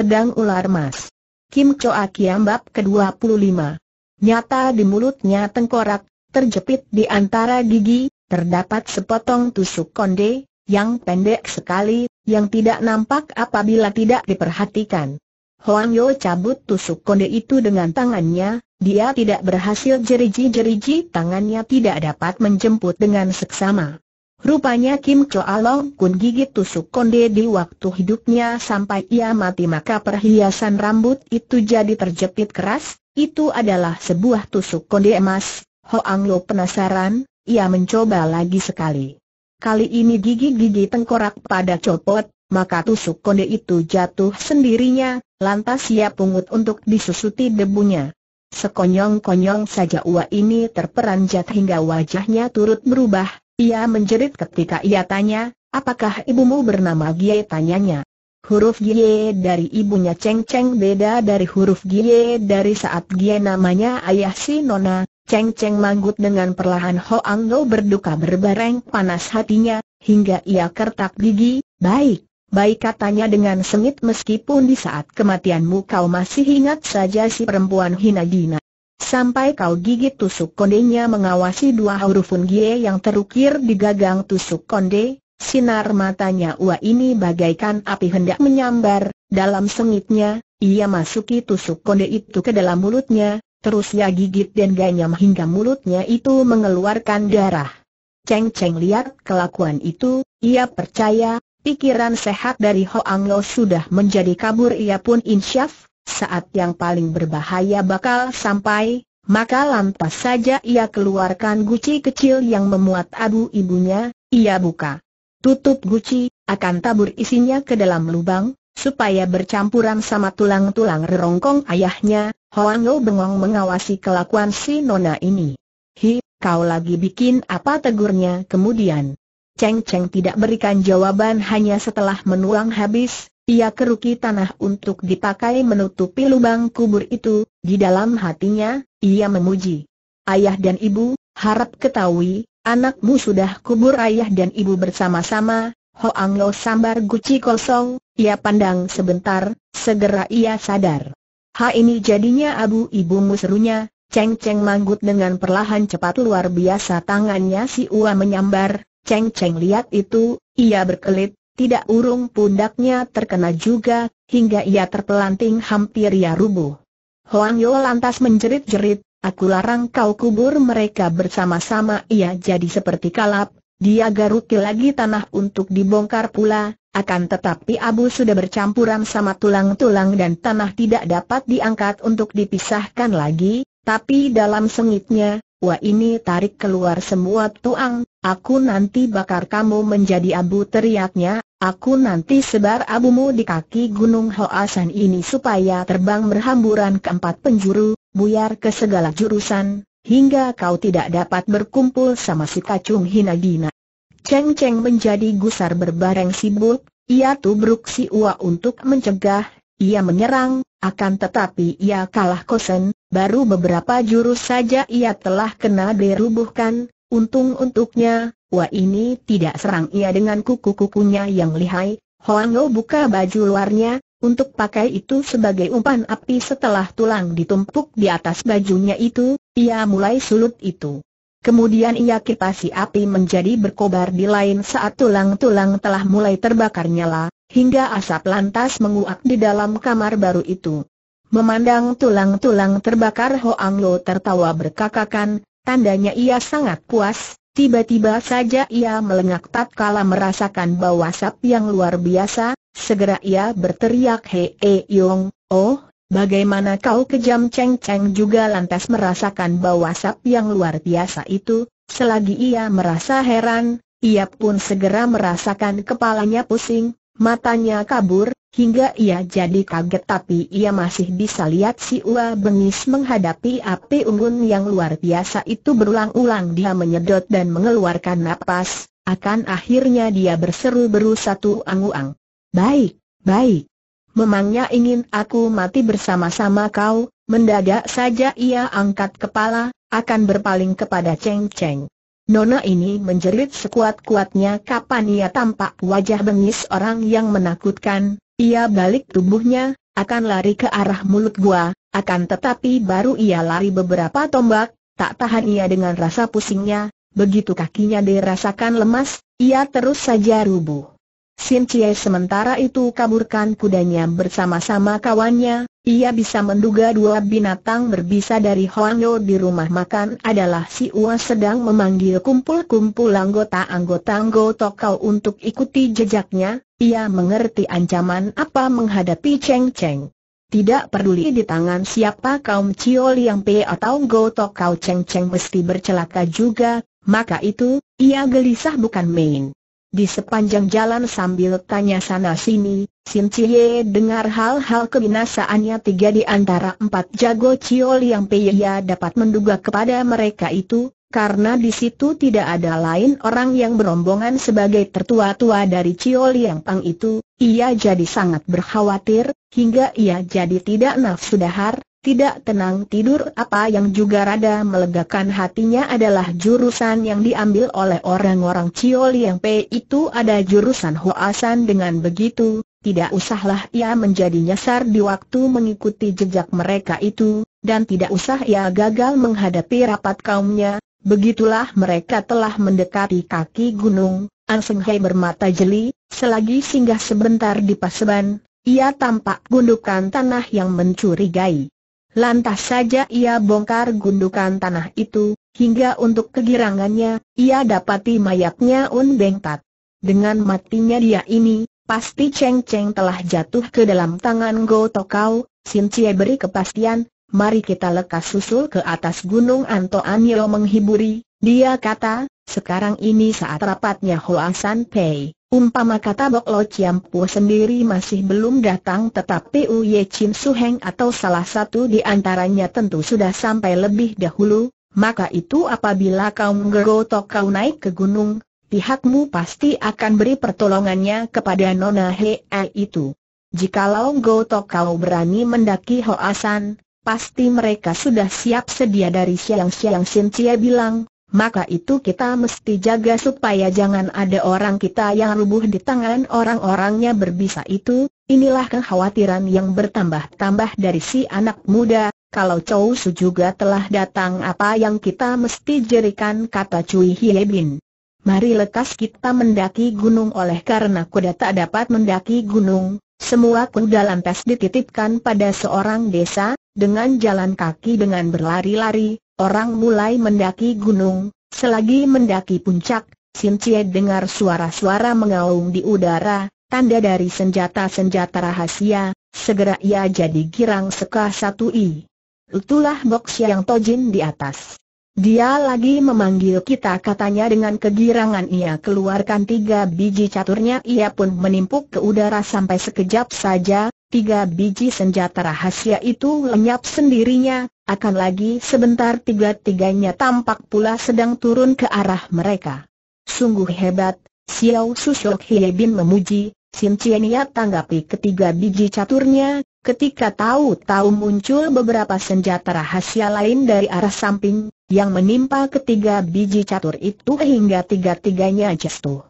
pedang ular mas. Kim Choa Kiam bab ke-25. Nyata di mulutnya tengkorak, terjepit di antara gigi, terdapat sepotong tusuk konde, yang pendek sekali, yang tidak nampak apabila tidak diperhatikan. Hoang Yo cabut tusuk konde itu dengan tangannya, dia tidak berhasil jeriji-jeriji tangannya tidak dapat menjemput dengan seksama. Rupanya Kim Choa Long Kun gigit tusuk konde di waktu hidupnya sampai ia mati maka perhiasan rambut itu jadi terjepit keras, itu adalah sebuah tusuk konde emas. Hoang Lo penasaran, ia mencoba lagi sekali. Kali ini gigi-gigi tengkorak pada copot, maka tusuk konde itu jatuh sendirinya, lantas ia pungut untuk disusuti debunya. Sekonyong-konyong saja Ua ini terperanjat hingga wajahnya turut berubah, ia menjerit ketika ia tanya, apakah ibumu bernama Gie tanyanya. Huruf Gie dari ibunya Cheng Cheng beda dari huruf Gie dari saat Gie namanya ayah si Nona, Cheng Cheng manggut dengan perlahan Ho Lo berduka berbareng panas hatinya, hingga ia kertak gigi, baik, baik katanya dengan sengit meskipun di saat kematianmu kau masih ingat saja si perempuan hina dina. Sampai kau gigit tusuk kondenya mengawasi dua huruf Gie yang terukir di gagang tusuk konde, sinar matanya Ua ini bagaikan api hendak menyambar, dalam sengitnya, ia masuki tusuk konde itu ke dalam mulutnya, terus ia gigit dan ganyam hingga mulutnya itu mengeluarkan darah. Ceng-ceng lihat kelakuan itu, ia percaya, pikiran sehat dari Hoang Lo sudah menjadi kabur ia pun insyaf, saat yang paling berbahaya bakal sampai, maka lantas saja ia keluarkan guci kecil yang memuat abu ibunya, ia buka. Tutup guci, akan tabur isinya ke dalam lubang, supaya bercampuran sama tulang-tulang rerongkong ayahnya, Hoanyo bengong mengawasi kelakuan si nona ini. Hi, kau lagi bikin apa tegurnya kemudian? Cheng Cheng tidak berikan jawaban hanya setelah menuang habis, ia keruki tanah untuk dipakai menutupi lubang kubur itu, di dalam hatinya, ia memuji. Ayah dan ibu, harap ketahui, anakmu sudah kubur ayah dan ibu bersama-sama, Hoang Lo sambar guci kosong, ia pandang sebentar, segera ia sadar. Ha ini jadinya abu ibumu serunya, Ceng Ceng manggut dengan perlahan cepat luar biasa tangannya si Ua menyambar, Ceng Ceng lihat itu, ia berkelit, tidak urung pundaknya terkena juga, hingga ia terpelanting hampir ia rubuh. Huang Yo lantas menjerit-jerit, aku larang kau kubur mereka bersama-sama ia jadi seperti kalap, dia garuki lagi tanah untuk dibongkar pula, akan tetapi abu sudah bercampuran sama tulang-tulang dan tanah tidak dapat diangkat untuk dipisahkan lagi, tapi dalam sengitnya, wah ini tarik keluar semua tuang, aku nanti bakar kamu menjadi abu teriaknya, Aku nanti sebar abumu di kaki Gunung Hoasan ini supaya terbang berhamburan ke empat penjuru, buyar ke segala jurusan, hingga kau tidak dapat berkumpul sama si kacung hina dina. Cheng Cheng menjadi gusar berbareng sibuk, ia tubruk si Ua untuk mencegah, ia menyerang, akan tetapi ia kalah kosen, baru beberapa jurus saja ia telah kena dirubuhkan, Untung untuknya, wah ini tidak serang ia dengan kuku-kukunya yang lihai, Lo buka baju luarnya, untuk pakai itu sebagai umpan api setelah tulang ditumpuk di atas bajunya itu, ia mulai sulut itu. Kemudian ia kipasi api menjadi berkobar di lain saat tulang-tulang telah mulai terbakar nyala, hingga asap lantas menguak di dalam kamar baru itu. Memandang tulang-tulang terbakar Hoang Lo tertawa berkakakan, Tandanya ia sangat puas, tiba-tiba saja ia melengak tatkala merasakan bau asap yang luar biasa, segera ia berteriak Hei Yong, oh, bagaimana kau kejam ceng-ceng juga lantas merasakan bau asap yang luar biasa itu, selagi ia merasa heran, ia pun segera merasakan kepalanya pusing, matanya kabur, hingga ia jadi kaget tapi ia masih bisa lihat si Ua bengis menghadapi api unggun yang luar biasa itu berulang-ulang dia menyedot dan mengeluarkan napas, akan akhirnya dia berseru-beru satu angu anguang. Baik, baik. Memangnya ingin aku mati bersama-sama kau, mendadak saja ia angkat kepala, akan berpaling kepada Cheng Cheng. Nona ini menjerit sekuat-kuatnya kapan ia tampak wajah bengis orang yang menakutkan, ia balik tubuhnya, akan lari ke arah mulut gua, akan tetapi baru ia lari beberapa tombak, tak tahan ia dengan rasa pusingnya, begitu kakinya dirasakan lemas, ia terus saja rubuh. Sin Chie sementara itu kaburkan kudanya bersama-sama kawannya, ia bisa menduga dua binatang berbisa dari Hongyo di rumah makan adalah si Ua sedang memanggil kumpul-kumpul anggota-anggota Anggota Tokau untuk ikuti jejaknya, ia mengerti ancaman apa menghadapi Cheng Cheng. Tidak peduli di tangan siapa kaum Cio Liang Pe atau Goto Cheng Cheng mesti bercelaka juga, maka itu, ia gelisah bukan main. Di sepanjang jalan sambil tanya sana-sini, Sim Cie dengar hal-hal kebinasaannya tiga di antara empat jago Ciol yang Peiya dapat menduga kepada mereka itu, karena di situ tidak ada lain orang yang berombongan sebagai tertua-tua dari Ciol yang Pang itu, ia jadi sangat berkhawatir, hingga ia jadi tidak nafsu dahar, tidak tenang tidur apa yang juga rada melegakan hatinya adalah jurusan yang diambil oleh orang-orang Cio Liang Pei itu ada jurusan Hoasan dengan begitu, tidak usahlah ia menjadi nyasar di waktu mengikuti jejak mereka itu, dan tidak usah ia gagal menghadapi rapat kaumnya, begitulah mereka telah mendekati kaki gunung, Seng Hei bermata jeli, selagi singgah sebentar di Paseban, ia tampak gundukan tanah yang mencurigai. Lantas saja ia bongkar gundukan tanah itu, hingga untuk kegirangannya, ia dapati mayatnya Un Beng Tat. Dengan matinya dia ini, pasti Cheng Cheng telah jatuh ke dalam tangan Go Tokau, Sin Cie beri kepastian, mari kita lekas susul ke atas gunung Anto Anio menghiburi, dia kata, sekarang ini saat rapatnya Hoa San Pei, umpama kata Bok Lo Chiam Pu sendiri masih belum datang tetapi Uye Chin Su Heng atau salah satu di antaranya tentu sudah sampai lebih dahulu, maka itu apabila kaum menggerotok kau naik ke gunung, pihakmu pasti akan beri pertolongannya kepada Nona He E itu. Jikalau Gotok kau berani mendaki Hoa San, pasti mereka sudah siap sedia dari siang-siang Sin Chia bilang, maka itu kita mesti jaga supaya jangan ada orang kita yang rubuh di tangan orang-orangnya berbisa itu, inilah kekhawatiran yang bertambah-tambah dari si anak muda, kalau Chow Su juga telah datang apa yang kita mesti jerikan kata Cui Hie Bin. Mari lekas kita mendaki gunung oleh karena kuda tak dapat mendaki gunung, semua kuda lantas dititipkan pada seorang desa, dengan jalan kaki dengan berlari-lari, orang mulai mendaki gunung, selagi mendaki puncak, Sin Cie dengar suara-suara mengaung di udara, tanda dari senjata-senjata rahasia, segera ia jadi girang seka satu i. Itulah box yang tojin di atas. Dia lagi memanggil kita katanya dengan kegirangan ia keluarkan tiga biji caturnya ia pun menimpuk ke udara sampai sekejap saja, Tiga biji senjata rahasia itu lenyap sendirinya, akan lagi sebentar tiga-tiganya tampak pula sedang turun ke arah mereka. Sungguh hebat, Xiao Susok Hie memuji, Sim Cienia tanggapi ketiga biji caturnya, ketika tahu-tahu muncul beberapa senjata rahasia lain dari arah samping, yang menimpa ketiga biji catur itu hingga tiga-tiganya jatuh.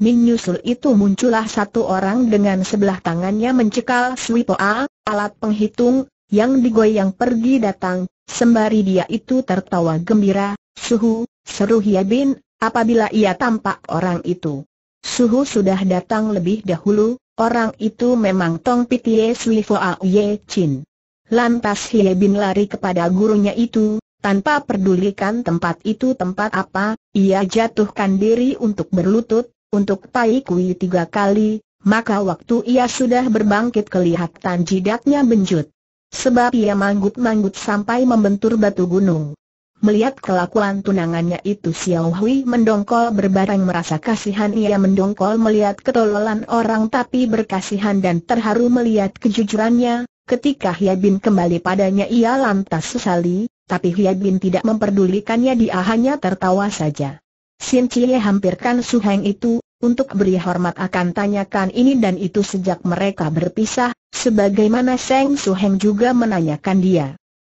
Menyusul itu muncullah satu orang dengan sebelah tangannya mencekal Swipoa, alat penghitung, yang digoyang pergi datang, sembari dia itu tertawa gembira, Suhu, seru Hia Bin, apabila ia tampak orang itu. Suhu sudah datang lebih dahulu, orang itu memang Tong Pitie Swifoa Ye Chin. Lantas Hia Bin lari kepada gurunya itu, tanpa pedulikan tempat itu tempat apa, ia jatuhkan diri untuk berlutut, untuk pai Kui tiga kali, maka waktu ia sudah berbangkit kelihatan jidatnya benjut. Sebab ia manggut-manggut sampai membentur batu gunung. Melihat kelakuan tunangannya itu Xiao Hui mendongkol berbarang merasa kasihan ia mendongkol melihat ketololan orang tapi berkasihan dan terharu melihat kejujurannya, ketika Hia Bin kembali padanya ia lantas sesali, tapi Hia Bin tidak memperdulikannya dia hanya tertawa saja. Sin Chie hampirkan Su Heng itu, untuk beri hormat akan tanyakan ini dan itu sejak mereka berpisah, sebagaimana Seng Su Heng juga menanyakan dia.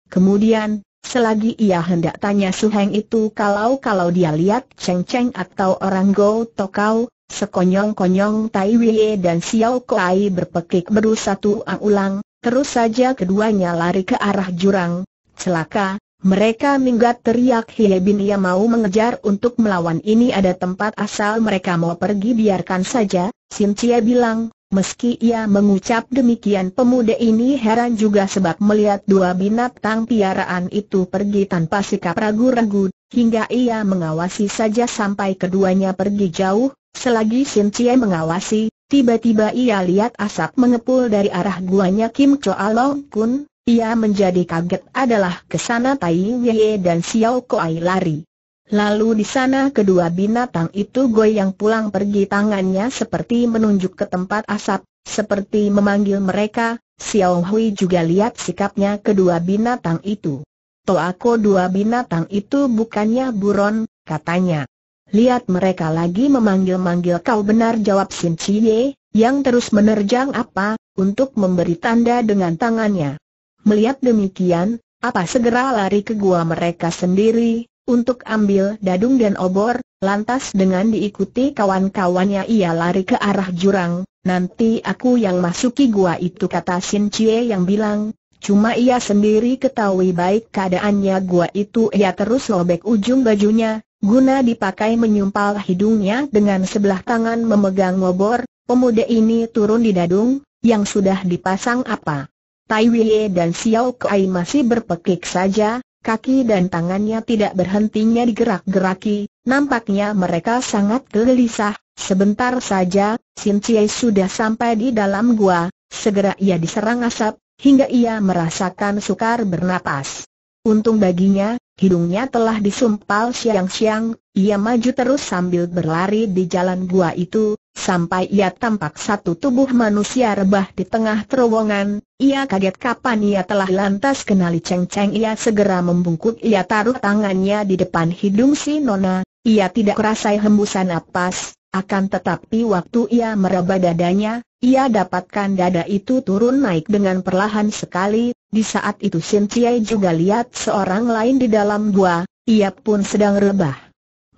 Kemudian, selagi ia hendak tanya Su Heng itu kalau-kalau dia lihat Cheng Cheng atau orang Go Tokau, sekonyong-konyong Tai Wei dan Xiao Kua'i berpekik berusatu satu ulang, terus saja keduanya lari ke arah jurang. Celaka, mereka minggat teriak Hie ia mau mengejar untuk melawan ini ada tempat asal mereka mau pergi biarkan saja, Sin Chia bilang, meski ia mengucap demikian pemuda ini heran juga sebab melihat dua binatang piaraan itu pergi tanpa sikap ragu-ragu, hingga ia mengawasi saja sampai keduanya pergi jauh, selagi Sin mengawasi, tiba-tiba ia lihat asap mengepul dari arah guanya Kim Choa Long Kun, ia menjadi kaget adalah kesana Tai Ye dan Xiao Koai lari. Lalu di sana kedua binatang itu goyang pulang pergi tangannya seperti menunjuk ke tempat asap, seperti memanggil mereka, Xiao Hui juga lihat sikapnya kedua binatang itu. Toako dua binatang itu bukannya buron, katanya. Lihat mereka lagi memanggil-manggil kau benar jawab Sin Chie, yang terus menerjang apa, untuk memberi tanda dengan tangannya. Melihat demikian, apa segera lari ke gua mereka sendiri, untuk ambil dadung dan obor, lantas dengan diikuti kawan-kawannya ia lari ke arah jurang, nanti aku yang masuki gua itu kata Sin Cie yang bilang, cuma ia sendiri ketahui baik keadaannya gua itu ia terus lobek ujung bajunya, guna dipakai menyumpal hidungnya dengan sebelah tangan memegang obor, pemuda ini turun di dadung, yang sudah dipasang apa. Tai Wei dan Xiao Kai masih berpekik saja, kaki dan tangannya tidak berhentinya digerak-geraki, nampaknya mereka sangat gelisah. Sebentar saja, Xin Cai sudah sampai di dalam gua, segera ia diserang asap, hingga ia merasakan sukar bernapas. Untung baginya, Hidungnya telah disumpal siang-siang, ia maju terus sambil berlari di jalan gua itu, sampai ia tampak satu tubuh manusia rebah di tengah terowongan, ia kaget kapan ia telah lantas kenali ceng-ceng ia segera membungkuk ia taruh tangannya di depan hidung si Nona, ia tidak rasai hembusan napas, akan tetapi waktu ia meraba dadanya, ia dapatkan dada itu turun naik dengan perlahan sekali, di saat itu Sin juga lihat seorang lain di dalam gua, ia pun sedang rebah.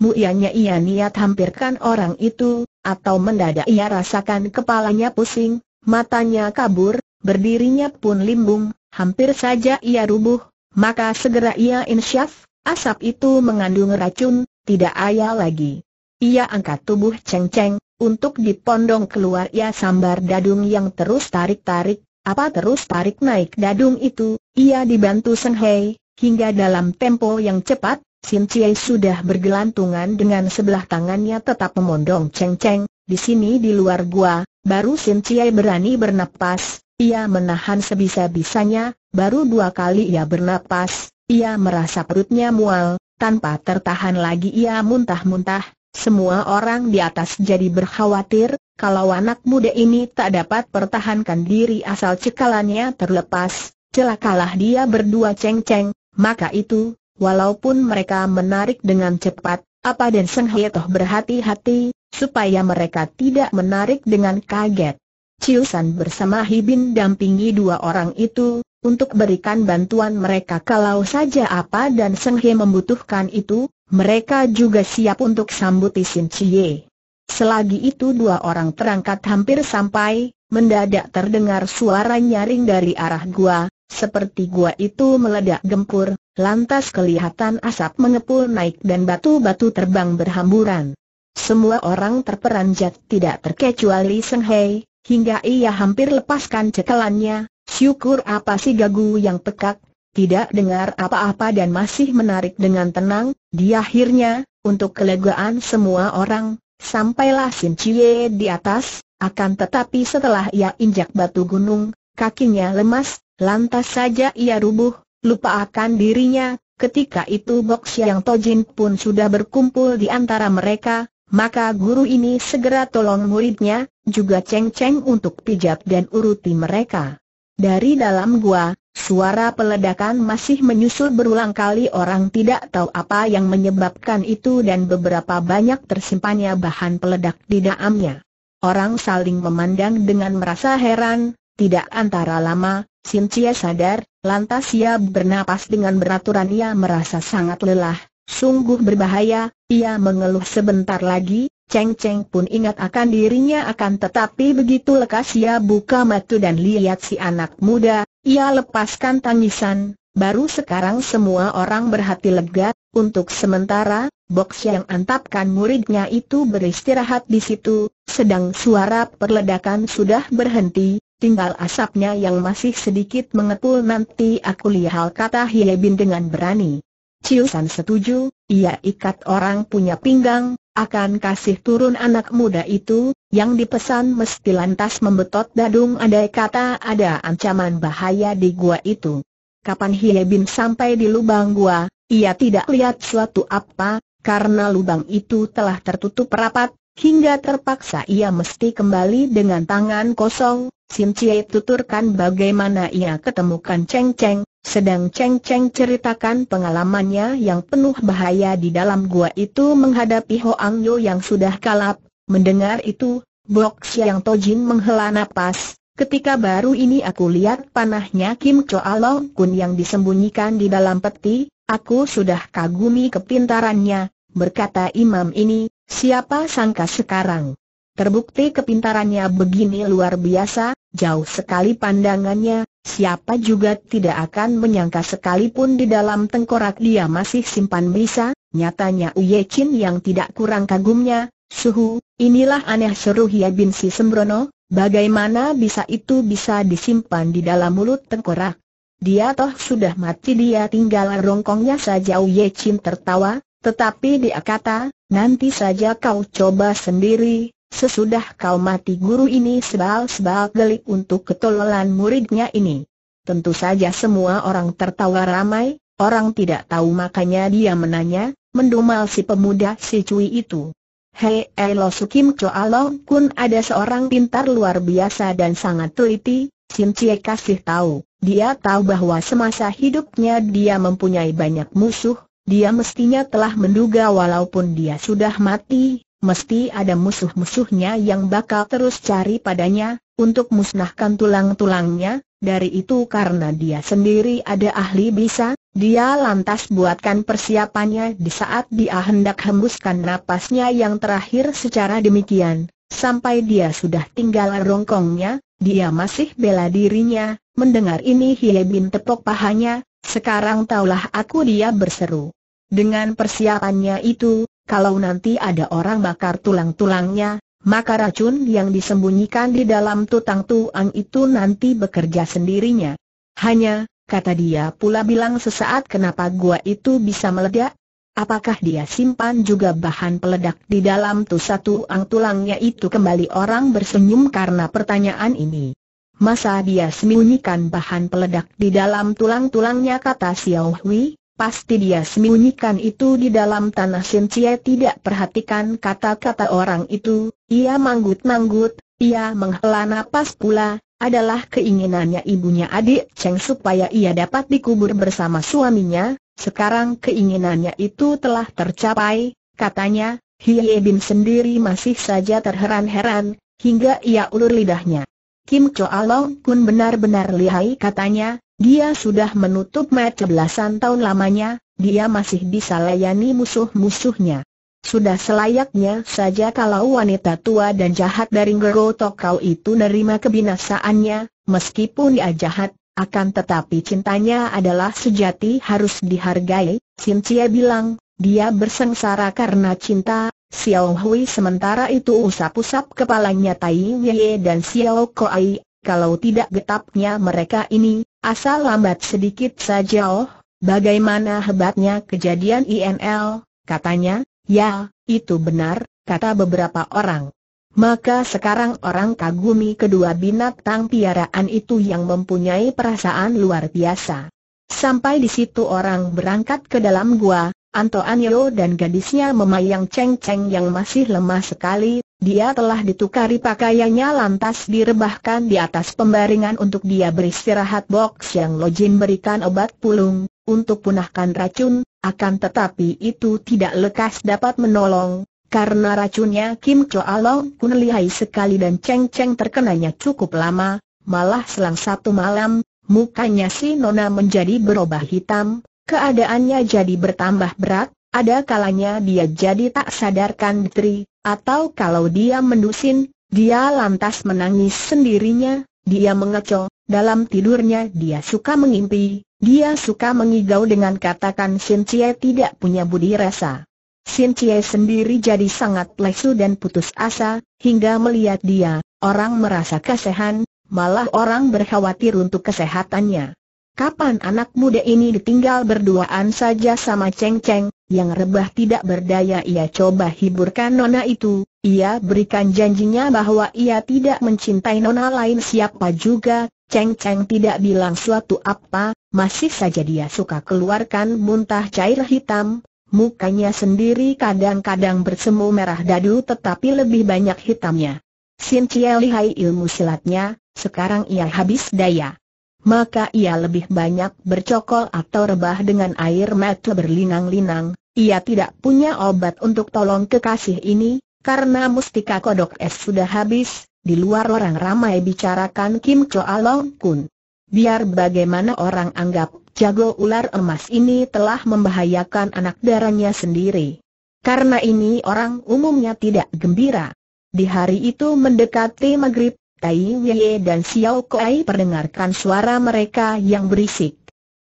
Muyanya ia niat hampirkan orang itu, atau mendadak ia rasakan kepalanya pusing, matanya kabur, berdirinya pun limbung, hampir saja ia rubuh, maka segera ia insyaf, asap itu mengandung racun, tidak ayal lagi. Ia angkat tubuh Cheng Cheng, untuk dipondong keluar ia sambar dadung yang terus tarik-tarik, apa terus tarik naik dadung itu, ia dibantu Seng Hei, hingga dalam tempo yang cepat, Sin Cie sudah bergelantungan dengan sebelah tangannya tetap memondong Cheng Cheng, di sini di luar gua, baru Sin Cie berani bernapas, ia menahan sebisa-bisanya, baru dua kali ia bernapas, ia merasa perutnya mual, tanpa tertahan lagi ia muntah-muntah, semua orang di atas jadi berkhawatir, kalau anak muda ini tak dapat pertahankan diri asal cekalannya terlepas, celakalah dia berdua ceng-ceng, maka itu, walaupun mereka menarik dengan cepat, apa dan Seng Hye Toh berhati-hati, supaya mereka tidak menarik dengan kaget. Chiu San bersama Hibin dampingi dua orang itu, untuk berikan bantuan mereka kalau saja apa dan Seng Hye membutuhkan itu, mereka juga siap untuk sambut Isin Cie. Selagi itu dua orang terangkat hampir sampai, mendadak terdengar suara nyaring dari arah gua, seperti gua itu meledak gempur, lantas kelihatan asap mengepul naik dan batu-batu terbang berhamburan. Semua orang terperanjat tidak terkecuali Seng Hei, hingga ia hampir lepaskan cekalannya. syukur apa si gagu yang pekak, tidak dengar apa-apa dan masih menarik dengan tenang, di akhirnya, untuk kelegaan semua orang, sampailah Sin Chie di atas, akan tetapi setelah ia injak batu gunung, kakinya lemas, lantas saja ia rubuh, lupa akan dirinya, ketika itu Bok Yang Tojin pun sudah berkumpul di antara mereka, maka guru ini segera tolong muridnya, juga ceng-ceng untuk pijat dan uruti mereka. Dari dalam gua, suara peledakan masih menyusul berulang kali orang tidak tahu apa yang menyebabkan itu dan beberapa banyak tersimpannya bahan peledak di daamnya. Orang saling memandang dengan merasa heran, tidak antara lama, Sintia sadar, lantas ia bernapas dengan beraturan ia merasa sangat lelah, sungguh berbahaya, ia mengeluh sebentar lagi, Cheng Cheng pun ingat akan dirinya akan tetapi begitu lekas ia buka matu dan lihat si anak muda, ia lepaskan tangisan, baru sekarang semua orang berhati lega, untuk sementara, box yang antapkan muridnya itu beristirahat di situ, sedang suara perledakan sudah berhenti, tinggal asapnya yang masih sedikit mengepul nanti aku lihat kata Hiebin dengan berani. Ciusan setuju, ia ikat orang punya pinggang, akan kasih turun anak muda itu, yang dipesan mesti lantas membetot dadung andai kata ada ancaman bahaya di gua itu. Kapan Hie Bin sampai di lubang gua, ia tidak lihat suatu apa, karena lubang itu telah tertutup rapat, hingga terpaksa ia mesti kembali dengan tangan kosong, Sim Cie tuturkan bagaimana ia ketemukan Cheng Cheng, sedang Cheng Cheng ceritakan pengalamannya yang penuh bahaya di dalam gua itu menghadapi Ho Ang Yo yang sudah kalap, mendengar itu, Bok Yang Tojin menghela napas, ketika baru ini aku lihat panahnya Kim Choa Long Kun yang disembunyikan di dalam peti, aku sudah kagumi kepintarannya, berkata imam ini, siapa sangka sekarang. Terbukti kepintarannya begini luar biasa, jauh sekali pandangannya, Siapa juga tidak akan menyangka sekalipun di dalam tengkorak dia masih simpan bisa, nyatanya Uye Chin yang tidak kurang kagumnya, Suhu, inilah aneh seru Hia bin si Sembrono, bagaimana bisa itu bisa disimpan di dalam mulut tengkorak. Dia toh sudah mati dia tinggal rongkongnya saja Uye Chin tertawa, tetapi dia kata, nanti saja kau coba sendiri, Sesudah kau mati guru ini sebal-sebal gelik untuk ketololan muridnya ini. Tentu saja semua orang tertawa ramai, orang tidak tahu makanya dia menanya, mendumal si pemuda si cuy itu. Hei Elo Sukim Choa Long Kun ada seorang pintar luar biasa dan sangat teliti, Sin Cie kasih tahu, dia tahu bahwa semasa hidupnya dia mempunyai banyak musuh, dia mestinya telah menduga walaupun dia sudah mati, mesti ada musuh-musuhnya yang bakal terus cari padanya, untuk musnahkan tulang-tulangnya, dari itu karena dia sendiri ada ahli bisa, dia lantas buatkan persiapannya di saat dia hendak hembuskan napasnya yang terakhir secara demikian, sampai dia sudah tinggal rongkongnya, dia masih bela dirinya, mendengar ini Hie Bin tepok pahanya, sekarang taulah aku dia berseru. Dengan persiapannya itu, kalau nanti ada orang bakar tulang-tulangnya, maka racun yang disembunyikan di dalam tutang-tuang itu nanti bekerja sendirinya. Hanya, kata dia pula bilang sesaat kenapa gua itu bisa meledak? Apakah dia simpan juga bahan peledak di dalam tu satu ang tulangnya itu kembali orang bersenyum karena pertanyaan ini. Masa dia sembunyikan bahan peledak di dalam tulang-tulangnya kata Xiao Hui? Pasti dia sembunyikan itu di dalam tanah Sincie tidak perhatikan kata-kata orang itu, ia manggut-manggut, ia menghela napas pula, adalah keinginannya ibunya adik Cheng supaya ia dapat dikubur bersama suaminya, sekarang keinginannya itu telah tercapai, katanya, Hiye Bin sendiri masih saja terheran-heran, hingga ia ulur lidahnya. Kim Choa Long pun benar-benar lihai katanya, dia sudah menutup mata belasan tahun lamanya, dia masih bisa layani musuh-musuhnya. Sudah selayaknya saja kalau wanita tua dan jahat dari Ngero Tokau itu nerima kebinasaannya, meskipun dia jahat, akan tetapi cintanya adalah sejati harus dihargai, Sintia bilang, dia bersengsara karena cinta, Xiao Hui sementara itu usap-usap kepalanya Tai Ye dan Xiao Koai, kalau tidak getapnya mereka ini, asal lambat sedikit saja oh, bagaimana hebatnya kejadian INL, katanya, ya, itu benar, kata beberapa orang. Maka sekarang orang kagumi kedua binatang piaraan itu yang mempunyai perasaan luar biasa. Sampai di situ orang berangkat ke dalam gua, Anto Anio dan gadisnya memayang ceng-ceng yang masih lemah sekali, dia telah ditukari pakaiannya lantas direbahkan di atas pembaringan untuk dia beristirahat box yang Lojin berikan obat pulung, untuk punahkan racun, akan tetapi itu tidak lekas dapat menolong, karena racunnya Kim Along pun lihai sekali dan Cheng Cheng terkenanya cukup lama, malah selang satu malam, mukanya si Nona menjadi berubah hitam, keadaannya jadi bertambah berat, ada kalanya dia jadi tak sadarkan diri, atau kalau dia mendusin, dia lantas menangis sendirinya, dia mengecoh, dalam tidurnya dia suka mengimpi, dia suka mengigau dengan katakan Sin Chie tidak punya budi rasa. Sin Chie sendiri jadi sangat lesu dan putus asa, hingga melihat dia, orang merasa kesehan, malah orang berkhawatir untuk kesehatannya. Kapan anak muda ini ditinggal berduaan saja sama Cheng Cheng, yang rebah tidak berdaya ia coba hiburkan nona itu, ia berikan janjinya bahwa ia tidak mencintai nona lain siapa juga, Cheng Cheng tidak bilang suatu apa, masih saja dia suka keluarkan muntah cair hitam, mukanya sendiri kadang-kadang bersemu merah dadu tetapi lebih banyak hitamnya. Sin Cie lihai ilmu silatnya, sekarang ia habis daya maka ia lebih banyak bercokol atau rebah dengan air mata berlinang-linang, ia tidak punya obat untuk tolong kekasih ini, karena mustika kodok es sudah habis, di luar orang ramai bicarakan Kim Choa Long Kun. Biar bagaimana orang anggap jago ular emas ini telah membahayakan anak darahnya sendiri. Karena ini orang umumnya tidak gembira. Di hari itu mendekati maghrib, Tai Wei dan Xiao Kuai perdengarkan suara mereka yang berisik.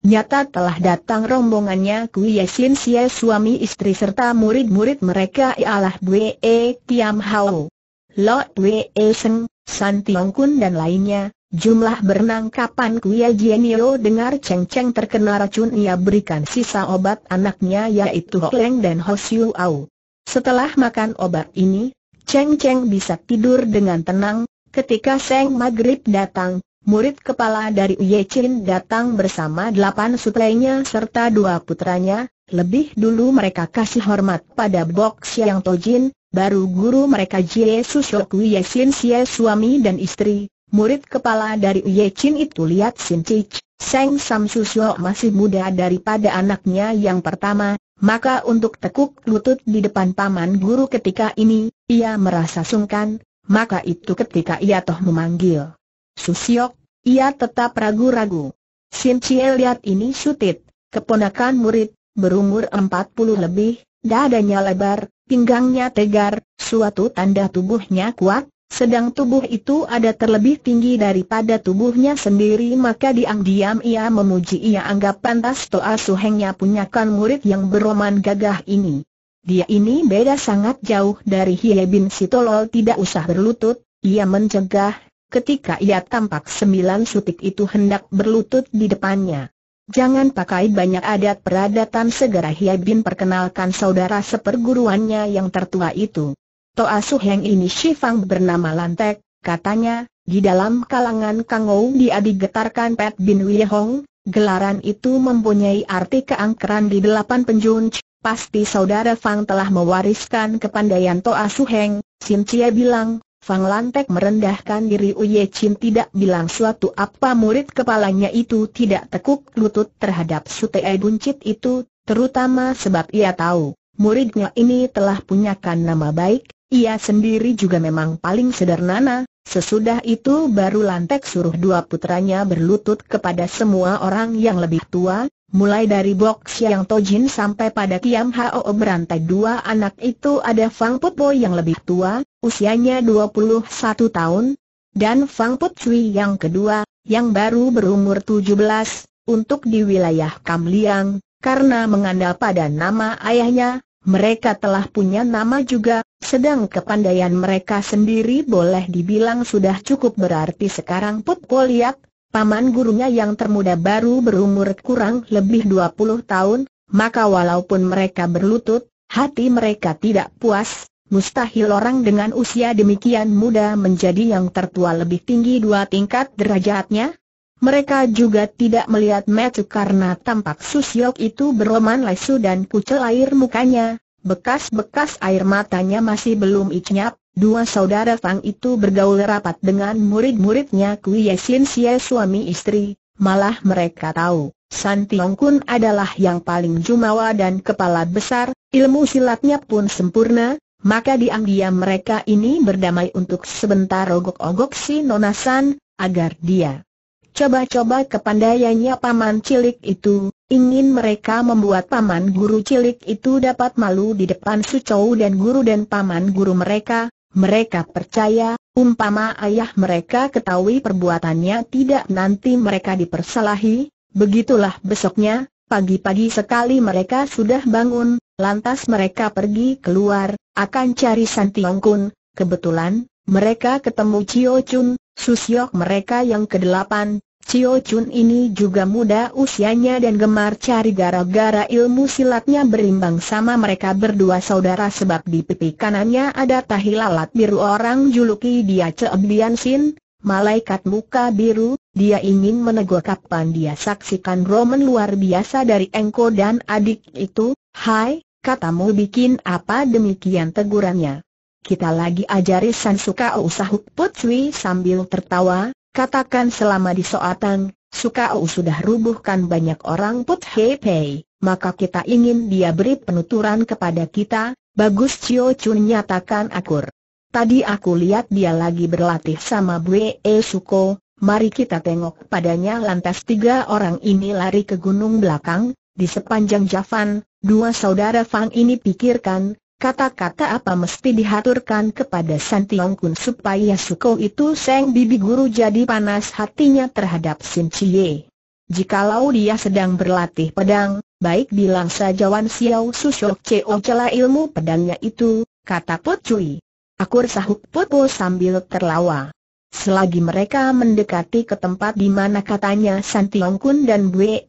Nyata telah datang rombongannya Kui Yesin sia suami istri serta murid-murid mereka ialah Bwe e Tiam Hao, Lo Bwe e Seng, San Tiong Kun dan lainnya. Jumlah berenang bernangkapan Kui Yeo dengar Cheng Cheng terkena racun ia berikan sisa obat anaknya yaitu Ho Leng dan Ho Siu Au. Setelah makan obat ini, Cheng Cheng bisa tidur dengan tenang. Ketika Seng Maghrib datang, murid kepala dari Uye Chin datang bersama delapan sutlenya serta dua putranya, lebih dulu mereka kasih hormat pada Bok Siang Jin, baru guru mereka Jie Shok Uye Sin Xie suami dan istri, murid kepala dari Uye Chin itu lihat Sin Cich, Seng Sam Shok masih muda daripada anaknya yang pertama, maka untuk tekuk lutut di depan paman guru ketika ini, ia merasa sungkan, maka itu ketika ia toh memanggil Susiok, ia tetap ragu-ragu. Sim Cie lihat ini sutit, keponakan murid, berumur 40 lebih, dadanya lebar, pinggangnya tegar, suatu tanda tubuhnya kuat, sedang tubuh itu ada terlebih tinggi daripada tubuhnya sendiri maka diam-diam ia memuji ia anggap pantas Toa Suhengnya punyakan murid yang beroman gagah ini. Dia ini beda sangat jauh dari Hie Bin Sitolol tidak usah berlutut, ia mencegah ketika ia tampak sembilan sutik itu hendak berlutut di depannya. Jangan pakai banyak adat peradatan segera Hia Bin perkenalkan saudara seperguruannya yang tertua itu. Toa Su Heng ini Shifang bernama Lantek, katanya, di dalam kalangan Kangou dia digetarkan Pat Bin Hong, gelaran itu mempunyai arti keangkeran di delapan penjunc, pasti saudara Fang telah mewariskan kepandaian Toa Heng, Sim Cia bilang, Fang Lantek merendahkan diri Uye Chin tidak bilang suatu apa murid kepalanya itu tidak tekuk lutut terhadap Sutei Buncit itu, terutama sebab ia tahu, muridnya ini telah punyakan nama baik, ia sendiri juga memang paling sederhana, sesudah itu baru Lantek suruh dua putranya berlutut kepada semua orang yang lebih tua, Mulai dari Bok Siang Tojin sampai pada Kiam Hao berantai dua anak itu ada Fang Put yang lebih tua, usianya 21 tahun, dan Fang Put Cui yang kedua, yang baru berumur 17, untuk di wilayah Kam Liang, karena mengandal pada nama ayahnya, mereka telah punya nama juga, sedang kepandaian mereka sendiri boleh dibilang sudah cukup berarti sekarang Put lihat paman gurunya yang termuda baru berumur kurang lebih 20 tahun, maka walaupun mereka berlutut, hati mereka tidak puas, Mustahil orang dengan usia demikian muda menjadi yang tertua lebih tinggi dua tingkat derajatnya. Mereka juga tidak melihat Matthew karena tampak Susyok itu beroman lesu dan kucel air mukanya, bekas-bekas air matanya masih belum icnyap, Dua saudara Fang itu bergaul rapat dengan murid-muridnya Kui Yesin Sia suami istri, malah mereka tahu, San Tiong Kun adalah yang paling jumawa dan kepala besar, ilmu silatnya pun sempurna, maka diam-diam mereka ini berdamai untuk sebentar ogok-ogok si Nona San, agar dia coba-coba kepandaiannya paman cilik itu, ingin mereka membuat paman guru cilik itu dapat malu di depan Su dan guru dan paman guru mereka, mereka percaya, umpama ayah mereka ketahui perbuatannya tidak nanti mereka dipersalahi, begitulah besoknya, pagi-pagi sekali mereka sudah bangun, lantas mereka pergi keluar, akan cari Santiong Kun, kebetulan, mereka ketemu Cio Chun, susyok mereka yang kedelapan, Cio Chun ini juga muda usianya dan gemar cari gara-gara ilmu silatnya berimbang sama mereka berdua saudara sebab di pipi kanannya ada tahi lalat biru orang juluki dia Cebian Sin, malaikat muka biru, dia ingin menegur kapan dia saksikan roman luar biasa dari Engko dan adik itu, Hai, katamu bikin apa demikian tegurannya. Kita lagi ajari Sansuka Usahuk Putsui sambil tertawa, Katakan selama di Soatang, Sukao sudah rubuhkan banyak orang Put Hei Pei, maka kita ingin dia beri penuturan kepada kita, bagus Cio Chun nyatakan akur. Tadi aku lihat dia lagi berlatih sama Bue E Suko, mari kita tengok padanya lantas tiga orang ini lari ke gunung belakang, di sepanjang Javan, dua saudara Fang ini pikirkan, Kata-kata apa mesti dihaturkan kepada San Tiong Kun supaya suku itu Seng Bibi Guru jadi panas hatinya terhadap Sin Cie. Jikalau dia sedang berlatih pedang, baik bilang saja Wan Xiao Sushok Cheo celah ilmu pedangnya itu, kata Put Cui. Akur sahut Po sambil terlawa. Selagi mereka mendekati ke tempat di mana katanya San Tiong Kun dan Bwe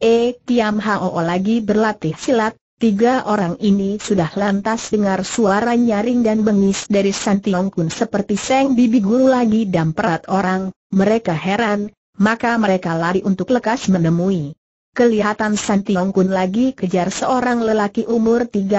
Tiam Hao lagi berlatih silat, Tiga orang ini sudah lantas dengar suara nyaring dan bengis dari Santiong Kun seperti Seng Bibi Guru lagi dan perat orang, mereka heran, maka mereka lari untuk lekas menemui. Kelihatan Santiong Kun lagi kejar seorang lelaki umur 30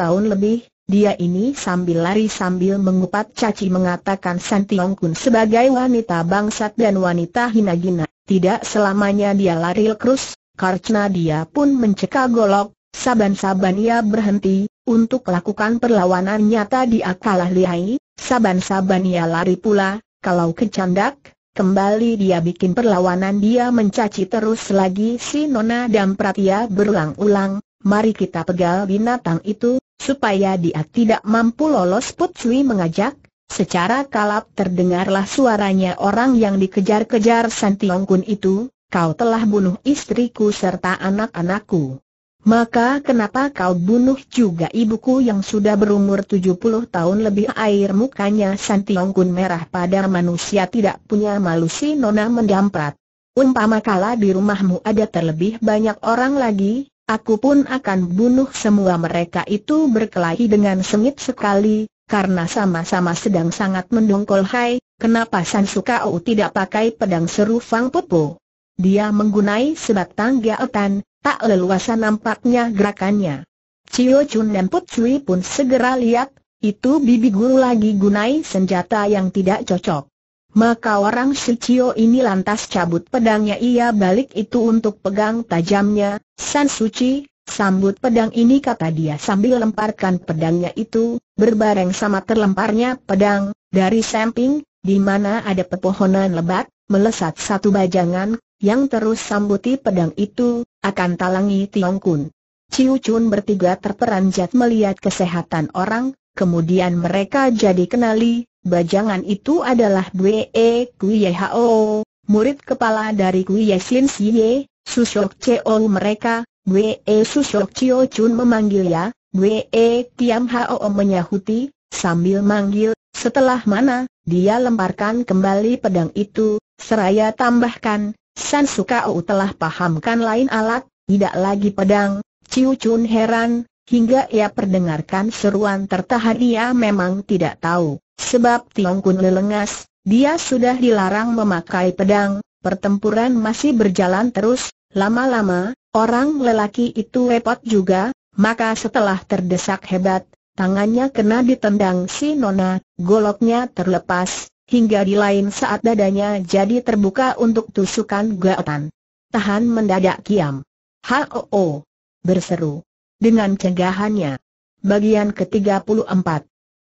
tahun lebih, dia ini sambil lari sambil mengupat caci mengatakan Santiong Kun sebagai wanita bangsat dan wanita hina-gina, tidak selamanya dia lari lekrus, karena dia pun mencekak golok, Saban-saban ia berhenti, untuk lakukan perlawanan nyata dia kalah lihai, saban-saban ia lari pula, kalau kecandak, kembali dia bikin perlawanan dia mencaci terus lagi si Nona dan Pratia berulang-ulang, mari kita pegal binatang itu, supaya dia tidak mampu lolos Put mengajak, secara kalap terdengarlah suaranya orang yang dikejar-kejar Santiong Kun itu, kau telah bunuh istriku serta anak-anakku. Maka kenapa kau bunuh juga ibuku yang sudah berumur 70 tahun lebih air mukanya Santiong Kun merah pada manusia tidak punya malu si Nona mendamprat. Umpama kala di rumahmu ada terlebih banyak orang lagi, aku pun akan bunuh semua mereka itu berkelahi dengan sengit sekali, karena sama-sama sedang sangat mendongkol hai, kenapa San Sukau tidak pakai pedang seru Fang Popo? Dia menggunai sebatang gaetan, Tak leluasa nampaknya gerakannya. Cio Chun dan Put Cui pun segera lihat, itu bibi guru lagi gunai senjata yang tidak cocok. Maka orang si Cio ini lantas cabut pedangnya ia balik itu untuk pegang tajamnya, San Suci, sambut pedang ini kata dia sambil lemparkan pedangnya itu, berbareng sama terlemparnya pedang, dari samping, di mana ada pepohonan lebat, melesat satu bajangan, yang terus sambuti pedang itu, akan talangi Tiong Kun. Ciu Chun bertiga terperanjat melihat kesehatan orang, kemudian mereka jadi kenali, bajangan itu adalah Bwe e Kuye Hao, murid kepala dari Kuye Sin Siye, Susok Cheol mereka, Bwe Susok Ciu Chun memanggilnya, Bwe e Tiam Hao menyahuti, sambil manggil, setelah mana, dia lemparkan kembali pedang itu, seraya tambahkan, San Sukau telah pahamkan lain alat, tidak lagi pedang, Ciu Chun heran, hingga ia perdengarkan seruan tertahan ia memang tidak tahu, sebab Tiong Kun lelengas, dia sudah dilarang memakai pedang, pertempuran masih berjalan terus, lama-lama, orang lelaki itu repot juga, maka setelah terdesak hebat, tangannya kena ditendang si Nona, goloknya terlepas, hingga di lain saat dadanya jadi terbuka untuk tusukan gaotan. Tahan mendadak kiam. H.O.O. Berseru. Dengan cegahannya. Bagian ke-34.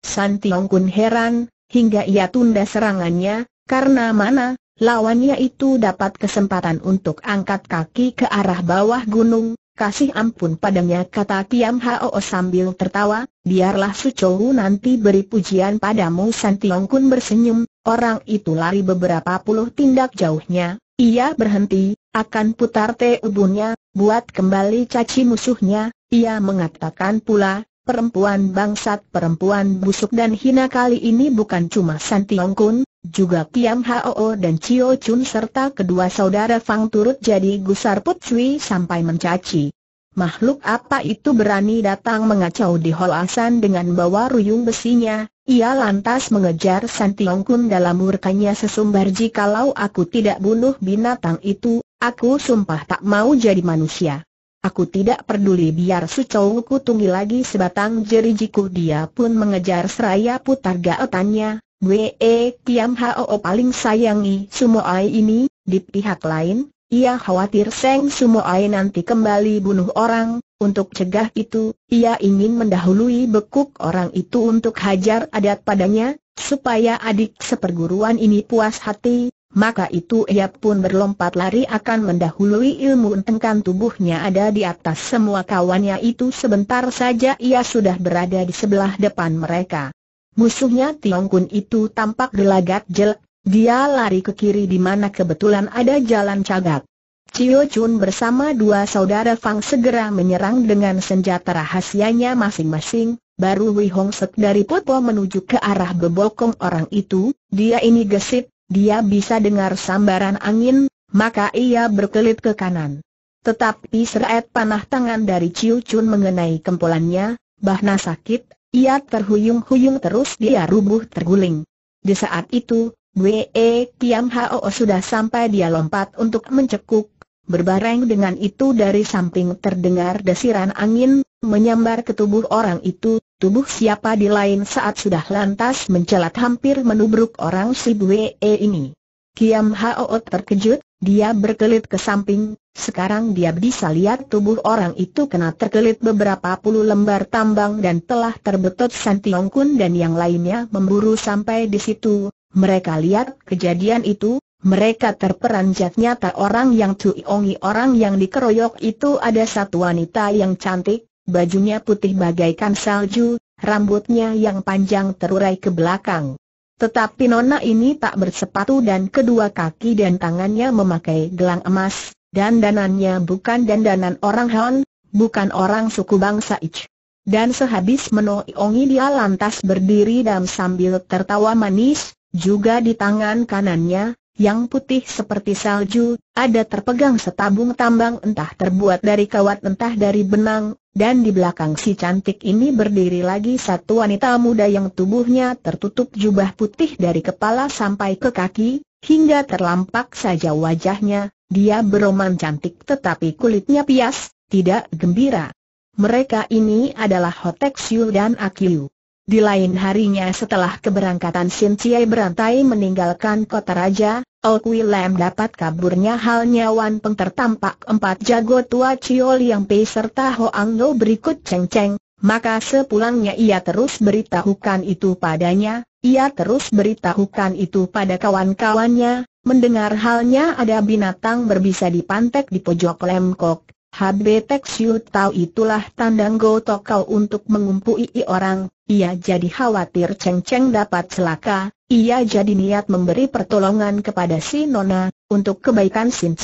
San Tiong Kun heran, hingga ia tunda serangannya, karena mana, lawannya itu dapat kesempatan untuk angkat kaki ke arah bawah gunung, Kasih ampun padanya kata Kiam Hao sambil tertawa, biarlah Sucowu nanti beri pujian padamu San Tiong Kun bersenyum, orang itu lari beberapa puluh tindak jauhnya, ia berhenti, akan putar teubunnya, buat kembali caci musuhnya, ia mengatakan pula, Perempuan bangsat perempuan busuk dan hina kali ini bukan cuma San Tiong Kun, juga Kiam Hao dan Chio Chun serta kedua saudara Fang turut jadi gusar Put Cui sampai mencaci. Makhluk apa itu berani datang mengacau di Asan dengan bawa ruyung besinya, ia lantas mengejar San Tiong Kun dalam murkanya sesumbar jikalau aku tidak bunuh binatang itu, aku sumpah tak mau jadi manusia. Aku tidak peduli biar sucowku tunggu lagi sebatang jerijiku dia pun mengejar seraya putar gaotannya. Wee Kiam Hao paling sayangi Ai ini, di pihak lain, ia khawatir Seng Ai nanti kembali bunuh orang, untuk cegah itu, ia ingin mendahului bekuk orang itu untuk hajar adat padanya, supaya adik seperguruan ini puas hati, maka itu ia pun berlompat lari akan mendahului ilmu entengkan tubuhnya ada di atas semua kawannya itu sebentar saja ia sudah berada di sebelah depan mereka. Musuhnya Tiong Kun itu tampak gelagat jel. dia lari ke kiri di mana kebetulan ada jalan cagak. Cio Chun bersama dua saudara Fang segera menyerang dengan senjata rahasianya masing-masing, baru Wei Hong Sek dari Popo menuju ke arah bebokong orang itu, dia ini gesit, dia bisa dengar sambaran angin, maka ia berkelit ke kanan. Tetapi seret panah tangan dari Ciu Chun mengenai kempulannya, bahna sakit, ia terhuyung-huyung terus dia rubuh terguling. Di saat itu, Wee Kiam Hao sudah sampai dia lompat untuk mencekuk, berbareng dengan itu dari samping terdengar desiran angin, menyambar ke tubuh orang itu, tubuh siapa di lain saat sudah lantas mencelat hampir menubruk orang si Buwe ini. Kiam Hao terkejut, dia berkelit ke samping, sekarang dia bisa lihat tubuh orang itu kena terkelit beberapa puluh lembar tambang dan telah terbetot Santiong Kun dan yang lainnya memburu sampai di situ. Mereka lihat kejadian itu, mereka terperanjat nyata orang yang cuiongi orang yang dikeroyok itu ada satu wanita yang cantik, bajunya putih bagaikan salju, rambutnya yang panjang terurai ke belakang. Tetapi nona ini tak bersepatu dan kedua kaki dan tangannya memakai gelang emas, dan danannya bukan dandanan orang Han, bukan orang suku bangsa Ich. Dan sehabis menoiongi dia lantas berdiri dan sambil tertawa manis, juga di tangan kanannya, yang putih seperti salju, ada terpegang setabung tambang entah terbuat dari kawat entah dari benang, dan di belakang si cantik ini berdiri lagi satu wanita muda yang tubuhnya tertutup jubah putih dari kepala sampai ke kaki, hingga terlampak saja wajahnya, dia beroman cantik tetapi kulitnya pias, tidak gembira. Mereka ini adalah Hotek Siu dan Akiu. Di lain harinya setelah keberangkatan Sin Chiai berantai meninggalkan kota raja, Lem dapat kaburnya halnya Wan Peng tertampak empat jago tua Ciol yang Pei serta Hoang Lo berikut Cheng Cheng, maka sepulangnya ia terus beritahukan itu padanya, ia terus beritahukan itu pada kawan-kawannya, mendengar halnya ada binatang berbisa di pantek di pojok Lemkok. HB Tek Siu tahu itulah tandang gotok kau untuk mengumpui orang, ia jadi khawatir Cheng Cheng dapat celaka, ia jadi niat memberi pertolongan kepada si Nona, untuk kebaikan Sin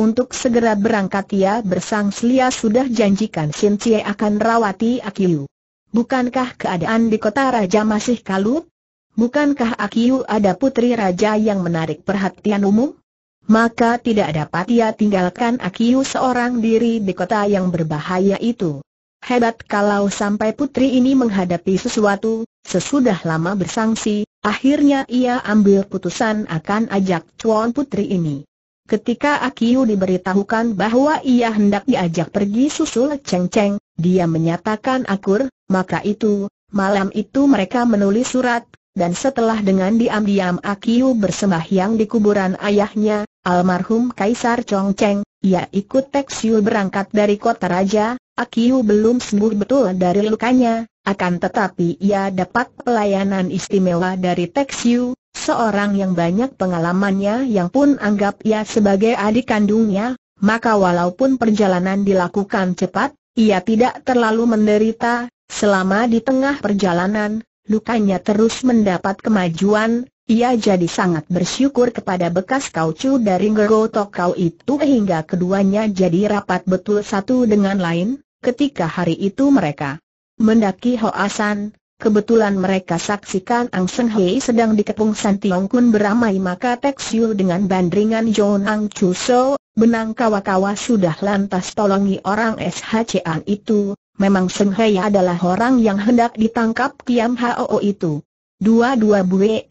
Untuk segera berangkat ia bersang Selia sudah janjikan Sin Cie akan rawati Akiu. Bukankah keadaan di kota raja masih kalut? Bukankah Akiu ada putri raja yang menarik perhatian umum? Maka tidak dapat ia tinggalkan Akiu seorang diri di kota yang berbahaya itu. Hebat kalau sampai putri ini menghadapi sesuatu, sesudah lama bersangsi, Akhirnya ia ambil putusan akan ajak cuan Putri ini. Ketika Akiu diberitahukan bahwa ia hendak diajak pergi susul Cheng Cheng, dia menyatakan akur, maka itu, malam itu mereka menulis surat, dan setelah dengan diam-diam Akiu bersembahyang di kuburan ayahnya, almarhum Kaisar Chong Cheng, ia ikut Teksiu berangkat dari kota raja, Akiu belum sembuh betul dari lukanya, akan tetapi ia dapat pelayanan istimewa dari Texiu, seorang yang banyak pengalamannya yang pun anggap ia sebagai adik kandungnya, maka walaupun perjalanan dilakukan cepat, ia tidak terlalu menderita, selama di tengah perjalanan, lukanya terus mendapat kemajuan, ia jadi sangat bersyukur kepada bekas kaucu dari Ngerotok kau itu hingga keduanya jadi rapat betul satu dengan lain, ketika hari itu mereka mendaki Hoasan, kebetulan mereka saksikan Ang Seng Hei sedang dikepung San Tiong Kun beramai maka Tek Siu dengan bandringan John Ang Chu So, benang kawa-kawa sudah lantas tolongi orang SHCA itu, memang Seng Hei adalah orang yang hendak ditangkap Kiam Hao itu. Dua-dua Bue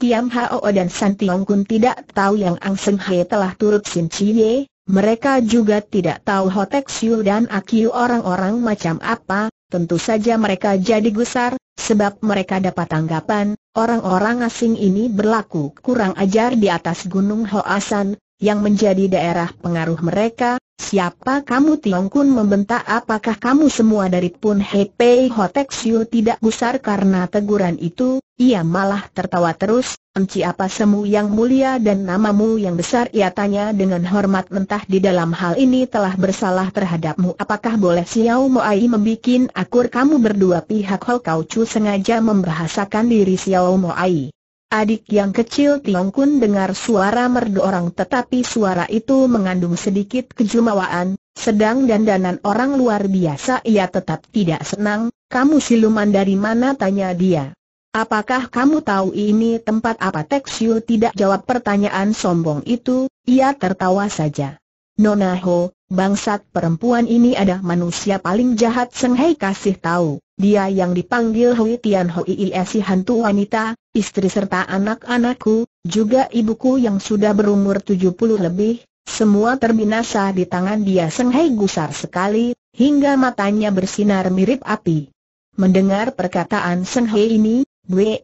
Kiam Hao dan San Tiong Kun tidak tahu yang Ang Seng Hei telah turut Sin Chie, mereka juga tidak tahu Tek Siu dan Akiu orang-orang macam apa, tentu saja mereka jadi gusar, sebab mereka dapat tanggapan, orang-orang asing ini berlaku kurang ajar di atas Gunung Hoasan, yang menjadi daerah pengaruh mereka, Siapa kamu Tiong Kun membentak apakah kamu semua dari Pun Pei, Hotek Siu tidak gusar karena teguran itu, ia malah tertawa terus, enci apa semu yang mulia dan namamu yang besar ia tanya dengan hormat mentah di dalam hal ini telah bersalah terhadapmu apakah boleh Xiao Moai membuat akur kamu berdua pihak Ho Kau Chu sengaja membahasakan diri Xiao Moai. Adik yang kecil Tiong Kun dengar suara merdu orang tetapi suara itu mengandung sedikit kejumawaan, sedang dandanan orang luar biasa ia tetap tidak senang, kamu siluman dari mana tanya dia. Apakah kamu tahu ini tempat apa Teksiu tidak jawab pertanyaan sombong itu, ia tertawa saja. Nona Ho, bangsat perempuan ini ada manusia paling jahat Seng Hei kasih tahu, dia yang dipanggil Hui Tian Ho si hantu wanita, istri serta anak-anakku, juga ibuku yang sudah berumur 70 lebih, semua terbinasa di tangan dia Seng Hei gusar sekali, hingga matanya bersinar mirip api. Mendengar perkataan Seng Hei ini, Wee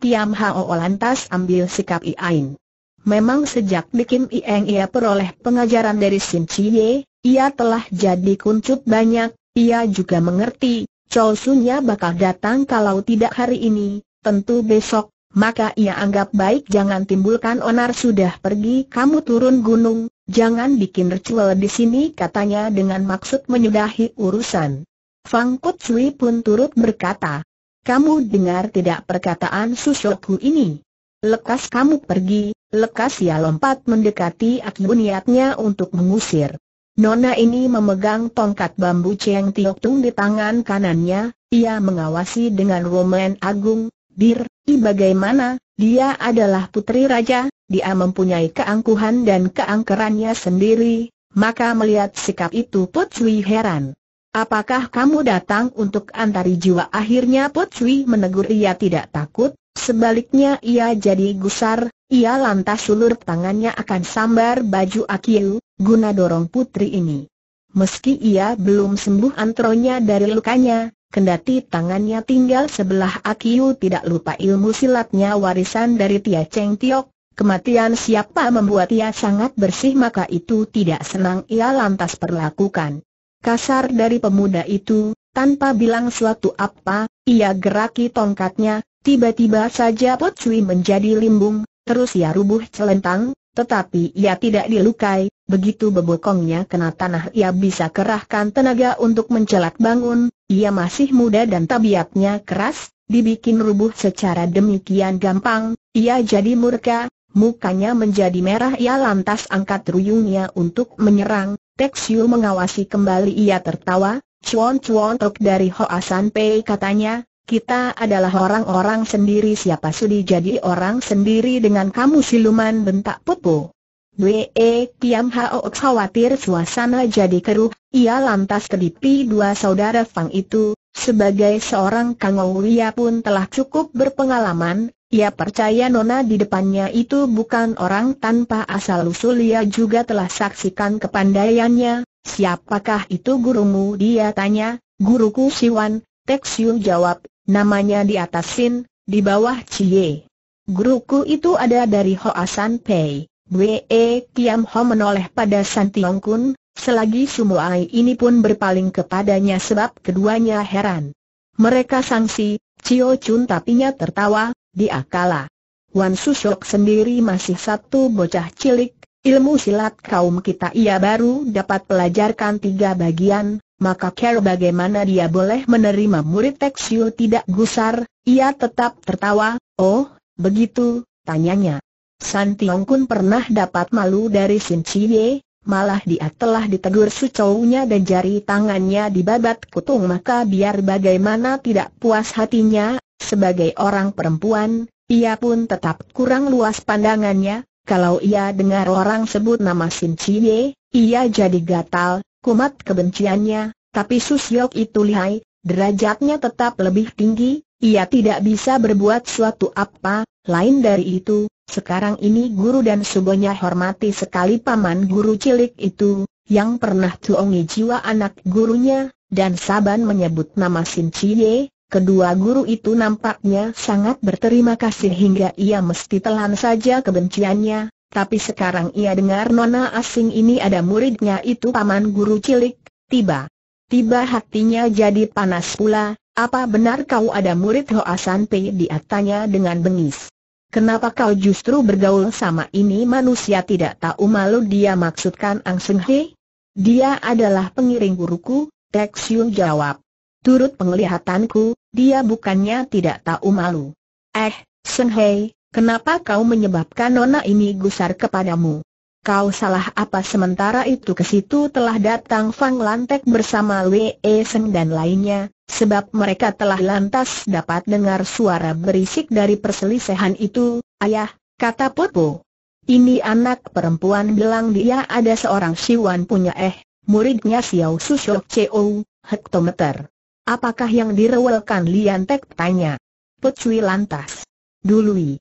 Kiam Hao lantas ambil sikap Iain. Memang sejak di Kim Ieng ia peroleh pengajaran dari Sin Chie, ia telah jadi kuncut banyak, ia juga mengerti, Chol Sunya bakal datang kalau tidak hari ini, tentu besok, maka ia anggap baik jangan timbulkan onar sudah pergi kamu turun gunung, jangan bikin ritual di sini katanya dengan maksud menyudahi urusan. Fang Kut Sui pun turut berkata, kamu dengar tidak perkataan susuku ini? Lekas kamu pergi, Lekas ia lompat mendekati Akyu niatnya untuk mengusir. Nona ini memegang tongkat bambu Cheng Tiok Tung di tangan kanannya, ia mengawasi dengan roman agung, Dir, i bagaimana, dia adalah putri raja, dia mempunyai keangkuhan dan keangkerannya sendiri, maka melihat sikap itu Put Sui heran. Apakah kamu datang untuk antari jiwa? Akhirnya Put Sui menegur ia tidak takut, Sebaliknya ia jadi gusar, ia lantas sulur tangannya akan sambar baju Akiu, guna dorong putri ini. Meski ia belum sembuh antronya dari lukanya, kendati tangannya tinggal sebelah Akiu tidak lupa ilmu silatnya warisan dari Tia Cheng Tiok, kematian siapa membuat ia sangat bersih maka itu tidak senang ia lantas perlakukan. Kasar dari pemuda itu, tanpa bilang suatu apa, ia geraki tongkatnya, Tiba-tiba saja Pot Cui menjadi limbung, terus ia rubuh celentang, tetapi ia tidak dilukai, begitu bebokongnya kena tanah ia bisa kerahkan tenaga untuk mencelat bangun, ia masih muda dan tabiatnya keras, dibikin rubuh secara demikian gampang, ia jadi murka, mukanya menjadi merah ia lantas angkat ruyungnya untuk menyerang, Siu mengawasi kembali ia tertawa, cuan cuan tok dari Hoasan Pei katanya, kita adalah orang-orang sendiri siapa sudi jadi orang sendiri dengan kamu siluman bentak Putu. Wee Kiam Hao khawatir suasana jadi keruh, ia lantas kedipi dua saudara Fang itu, sebagai seorang Kangouria ia pun telah cukup berpengalaman, ia percaya nona di depannya itu bukan orang tanpa asal-usul ia juga telah saksikan kepandaiannya, siapakah itu gurumu dia tanya, guruku Siwan, Tek Siu jawab, Namanya di atas Sin, di bawah Cie. Guruku itu ada dari Hoa San Pei. Wee e Kiam Ho menoleh pada San Tiong Kun, selagi Sumuai ini pun berpaling kepadanya sebab keduanya heran. Mereka sangsi, Cio Chun tapinya tertawa, dia kalah. Wan Sushok sendiri masih satu bocah cilik, ilmu silat kaum kita ia baru dapat pelajarkan tiga bagian, maka care bagaimana dia boleh menerima murid Texiu tidak gusar, ia tetap tertawa, oh, begitu, tanyanya. San Tiong Kun pernah dapat malu dari Sin Chie, malah dia telah ditegur sucaunya dan jari tangannya dibabat kutung maka biar bagaimana tidak puas hatinya, sebagai orang perempuan, ia pun tetap kurang luas pandangannya, kalau ia dengar orang sebut nama Sin Chie, ia jadi gatal, kumat kebenciannya, tapi Susyok itu lihai, derajatnya tetap lebih tinggi, ia tidak bisa berbuat suatu apa, lain dari itu, sekarang ini guru dan subonya hormati sekali paman guru cilik itu, yang pernah tuongi jiwa anak gurunya, dan Saban menyebut nama Sin Chie, kedua guru itu nampaknya sangat berterima kasih hingga ia mesti telan saja kebenciannya, tapi sekarang ia dengar nona asing ini ada muridnya itu paman guru cilik, tiba. Tiba hatinya jadi panas pula, apa benar kau ada murid Hoasan Dia tanya dengan bengis. Kenapa kau justru bergaul sama ini manusia tidak tahu malu dia maksudkan Ang Seng He? Dia adalah pengiring guruku, Tek Siu jawab. Turut penglihatanku, dia bukannya tidak tahu malu. Eh, Seng He, Kenapa kau menyebabkan nona ini gusar kepadamu? Kau salah apa sementara itu ke situ telah datang Fang Lantek bersama Wei Seng dan lainnya, sebab mereka telah lantas dapat dengar suara berisik dari perselisihan itu, ayah, kata Popo. Ini anak perempuan bilang dia ada seorang siwan punya eh, muridnya Xiao Shou Cheo, hektometer. Apakah yang direwelkan Liantek tanya? Pecui lantas. Dului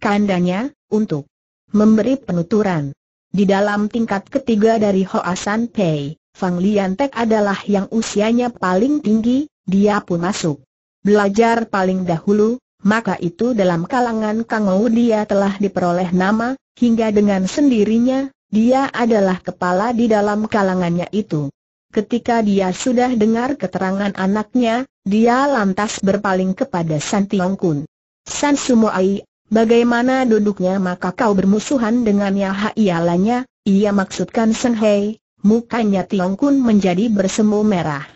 kandanya, untuk memberi penuturan. Di dalam tingkat ketiga dari Hoasan Pei, Fang Liantek adalah yang usianya paling tinggi, dia pun masuk. Belajar paling dahulu, maka itu dalam kalangan Kangou dia telah diperoleh nama, hingga dengan sendirinya, dia adalah kepala di dalam kalangannya itu. Ketika dia sudah dengar keterangan anaknya, dia lantas berpaling kepada San Tiong Kun. San Sumoai Bagaimana duduknya maka kau bermusuhan dengannya ha ialanya, ia maksudkan Seng Hei, mukanya Tiong Kun menjadi bersemu merah.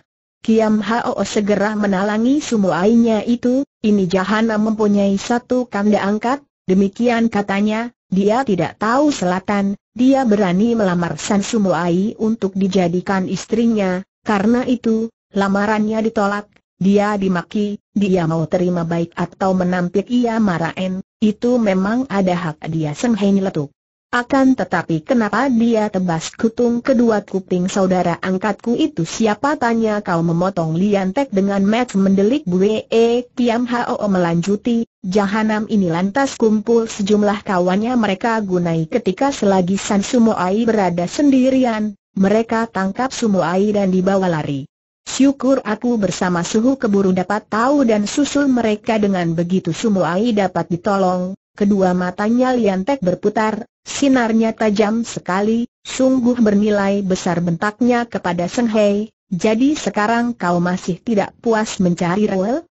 Kiam Hao segera menalangi airnya itu, ini Jahana mempunyai satu kanda angkat, demikian katanya, dia tidak tahu selatan, dia berani melamar San Sumuai untuk dijadikan istrinya, karena itu, lamarannya ditolak, dia dimaki, dia mau terima baik atau menampik ia marahin, itu memang ada hak dia Senghain letuk. Akan tetapi kenapa dia tebas kutung kedua kuping saudara angkatku itu siapa tanya kau memotong liantek dengan match mendelik buwee, e piam hao melanjuti, jahanam ini lantas kumpul sejumlah kawannya mereka gunai ketika selagi San Ai berada sendirian, mereka tangkap Sumo Ai dan dibawa lari. Syukur aku bersama suhu keburu dapat tahu dan susul mereka dengan begitu Sumuai dapat ditolong. Kedua matanya liantek berputar, sinarnya tajam sekali, sungguh bernilai besar bentaknya kepada Seng Hei. Jadi sekarang kau masih tidak puas mencari Rewel?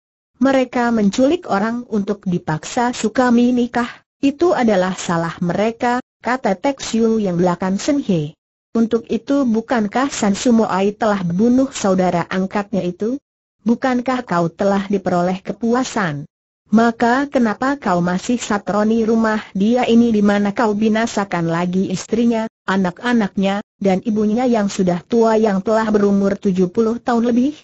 Mereka menculik orang untuk dipaksa suka nikah, itu adalah salah mereka, kata Tek Siu yang belakang Seng Hei. Untuk itu bukankah Sansumoai telah bunuh saudara angkatnya itu? Bukankah kau telah diperoleh kepuasan? Maka kenapa kau masih satroni rumah dia ini di mana kau binasakan lagi istrinya, anak-anaknya, dan ibunya yang sudah tua yang telah berumur 70 tahun lebih?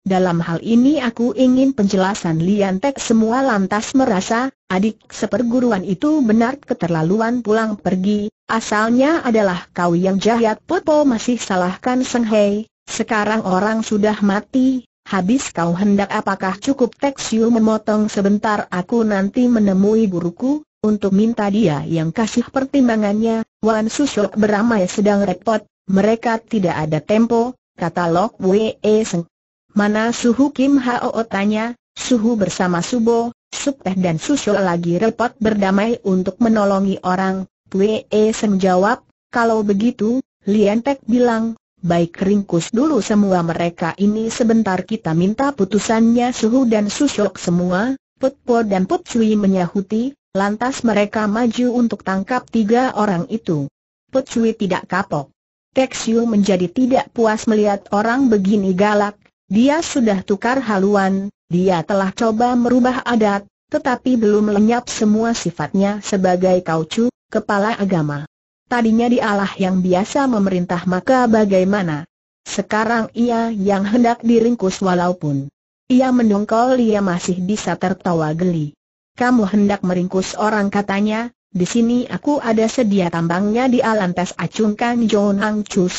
Dalam hal ini aku ingin penjelasan Lian Tek semua lantas merasa, adik seperguruan itu benar keterlaluan pulang pergi, asalnya adalah kau yang jahat Popo masih salahkan Seng Hei, sekarang orang sudah mati, habis kau hendak apakah cukup Tek Siu memotong sebentar aku nanti menemui guruku, untuk minta dia yang kasih pertimbangannya, Wan Susok beramai sedang repot, mereka tidak ada tempo, kata Lok Wee Seng. Mana Suhu Kim Hao tanya, Suhu bersama Subo, Subteh dan Susho lagi repot berdamai untuk menolongi orang, Pue e Seng jawab, kalau begitu, Lien Pek bilang, baik ringkus dulu semua mereka ini sebentar kita minta putusannya Suhu dan Susho semua, Put Po dan Put Sui menyahuti, lantas mereka maju untuk tangkap tiga orang itu. Put Sui tidak kapok. Tek Siu menjadi tidak puas melihat orang begini galak, dia sudah tukar haluan, dia telah coba merubah adat, tetapi belum lenyap semua sifatnya sebagai kaucu, kepala agama. Tadinya dialah yang biasa memerintah maka bagaimana? Sekarang ia yang hendak diringkus walaupun ia mendongkol ia masih bisa tertawa geli. Kamu hendak meringkus orang katanya, di sini aku ada sedia tambangnya di alantas acungkan John Ang Chu